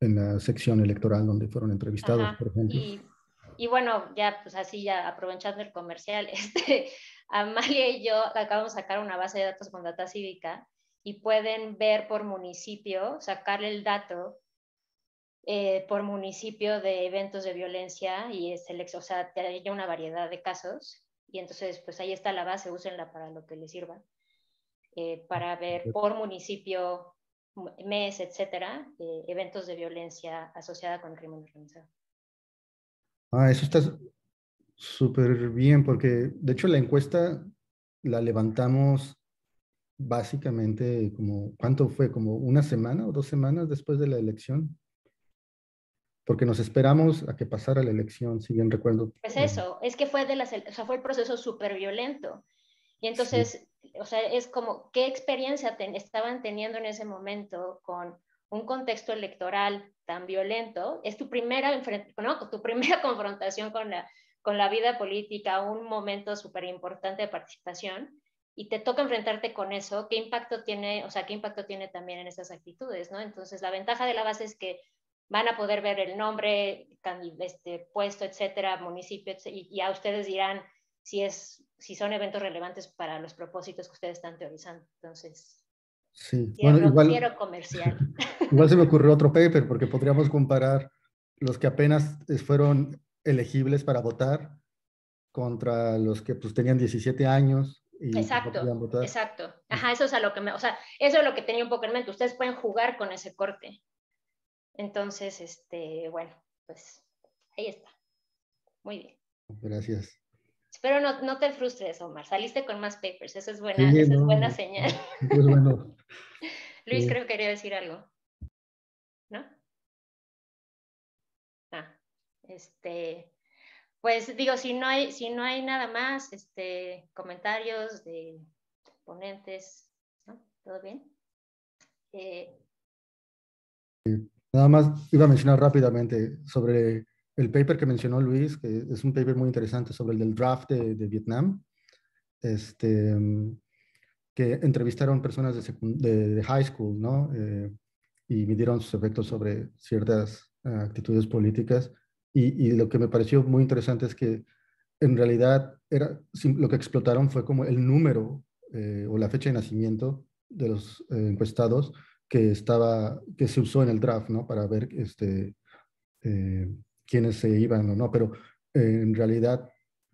la sección electoral donde fueron entrevistados, por ejemplo. Y, bueno, ya pues así, ya aprovechando el comercial, este, Amalia y yo acabamos de sacar una base de datos con data cívica y pueden ver por municipio, sacarle el dato eh, por municipio de eventos de violencia y es el o sea, hay una variedad de casos y entonces pues ahí está la base, úsenla para lo que les sirva. Eh, ah, para ver por municipio, mes, etcétera, eh, eventos de violencia asociada con el crimen organizado. Ah, eso está súper bien, porque de hecho la encuesta la levantamos básicamente como, ¿cuánto fue? Como una semana o dos semanas después de la elección. Porque nos esperamos a que pasara la elección, si bien recuerdo. Pues eso, es que fue, de las, o sea, fue el proceso súper violento. Y entonces o sea, es como qué experiencia estaban teniendo en ese momento con un contexto electoral tan violento. Es tu primera, confrontación con la, con la vida política, un momento súper importante de participación y te toca enfrentarte con eso, ¿qué impacto tiene, o sea, qué impacto tiene también en esas actitudes, ¿no? Entonces, la ventaja de la base es que van a poder ver el nombre, este, puesto, etcétera, municipio, y, y, a ustedes dirán si es si son eventos relevantes para los propósitos que ustedes están teorizando. Entonces, sí. igual, quiero comercial. Igual se me ocurrió otro paper, porque podríamos comparar los que apenas fueron elegibles para votar contra los que pues tenían 17 años. Y pues, exacto, exacto. Ajá, eso es a lo que me, o sea, eso es lo que tenía un poco en mente. Ustedes pueden jugar con ese corte. Entonces, este, bueno, pues ahí está. Muy bien. Gracias. Espero no, te frustres, Omar. Saliste con más papers. Esa es buena, buena señal. Luis, creo que quería decir algo. ¿No? Ah, este. Pues digo, si no hay, si no hay nada más, este, comentarios de ponentes, ¿Todo bien? Eh, nada más iba a mencionar rápidamente sobre el paper que mencionó Luis, que es un paper muy interesante sobre el del draft de, Vietnam, este, mm, que entrevistaron personas de, high school, ¿no? Eh, y midieron sus efectos sobre ciertas ah, actitudes políticas. Y, lo que me pareció muy interesante es que en realidad era, lo que explotaron fue como el número eh, o la fecha de nacimiento de los eh, encuestados que, estaba, que se usó en el draft, ¿no? Para ver este, quienes se iban o no, pero eh, en realidad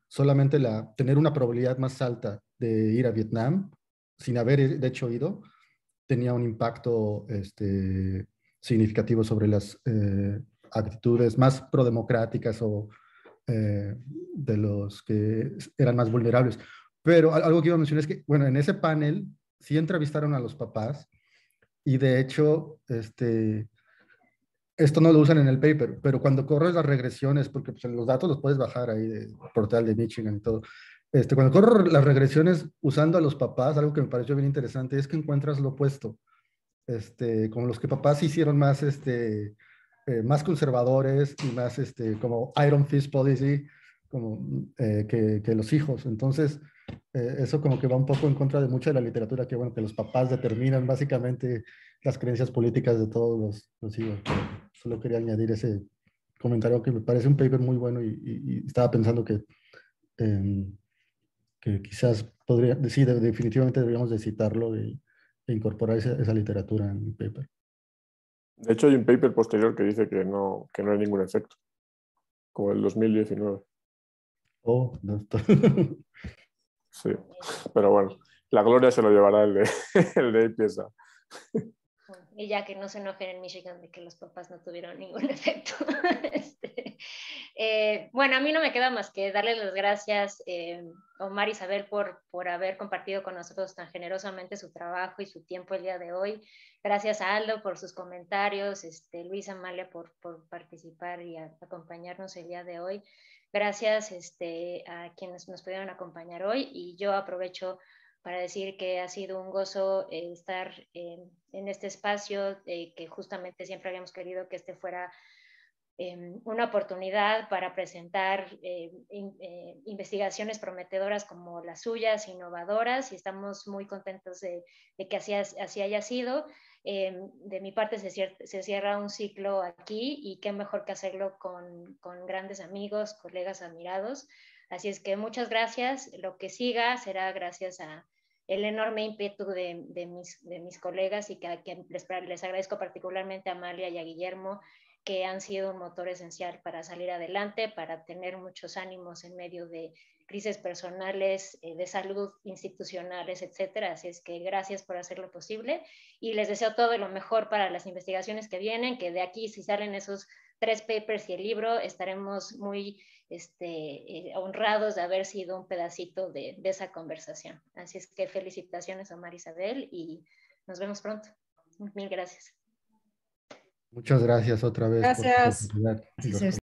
solamente la, tener una probabilidad más alta de ir a Vietnam sin haber de hecho ido tenía un impacto este, significativo sobre las eh, actitudes más prodemocráticas o eh, de los que eran más vulnerables. Pero algo que iba a mencionar es que, bueno, en ese panel sí entrevistaron a los papás y de hecho, este, esto no lo usan en el paper, pero cuando corres las regresiones, porque pues, los datos los puedes bajar ahí del portal de Michigan y todo, este, cuando corro las regresiones usando a los papás, algo que me pareció bien interesante es que encuentras lo opuesto, este, como los que papás hicieron más, este, eh, más conservadores y más este, como Iron Fist Policy como, eh, que, los hijos. Entonces, eh, eso como que va un poco en contra de mucha de la literatura, que bueno, que los papás determinan básicamente las creencias políticas de todos los, los Solo quería añadir ese comentario que me parece un paper muy bueno y, estaba pensando que, em, que quizás podría, sí, definitivamente deberíamos de citarlo e, incorporar esa, literatura en el paper. De hecho, hay un paper posterior que dice que no, que no hay ningún efecto, como el 2019. Oh, no sí, pero bueno, la gloria se lo llevará el de, el de pieza. Y ya que no se enojen en Michigan de que los papás no tuvieron ningún efecto. Este, eh, bueno, a mí no me queda más que darles las gracias, eh, Omar y Isabel, por, por haber compartido con nosotros tan generosamente su trabajo y su tiempo el día de hoy. Gracias a Aldo por sus comentarios, este, Luis Amalia por, por participar y acompañarnos el día de hoy. Gracias este, a quienes nos pudieron acompañar hoy y yo aprovecho para decir que ha sido un gozo eh, estar en este espacio, eh, que justamente siempre habíamos querido que este fuera em, una oportunidad para presentar eh, investigaciones prometedoras como las suyas, innovadoras, y estamos muy contentos de, que así, así, haya sido. Em, de mi parte se cierra, un ciclo aquí y qué mejor que hacerlo con, con grandes amigos, colegas admirados. Así es que muchas gracias. Lo que siga será gracias a el enorme ímpetu de, de, mis, colegas y que les, agradezco particularmente a Amalia y a Guillermo, que han sido un motor esencial para salir adelante, para tener muchos ánimos en medio de crisis personales, eh, de salud institucionales, etcétera. Así es que gracias por hacerlo posible y les deseo todo lo mejor para las investigaciones que vienen, que de aquí si salen esos tres papers y el libro, estaremos muy este, eh, honrados de haber sido un pedacito de, esa conversación. Así es que felicitaciones a Marisabel Isabel y nos vemos pronto. Mil gracias. Muchas gracias otra vez. Gracias.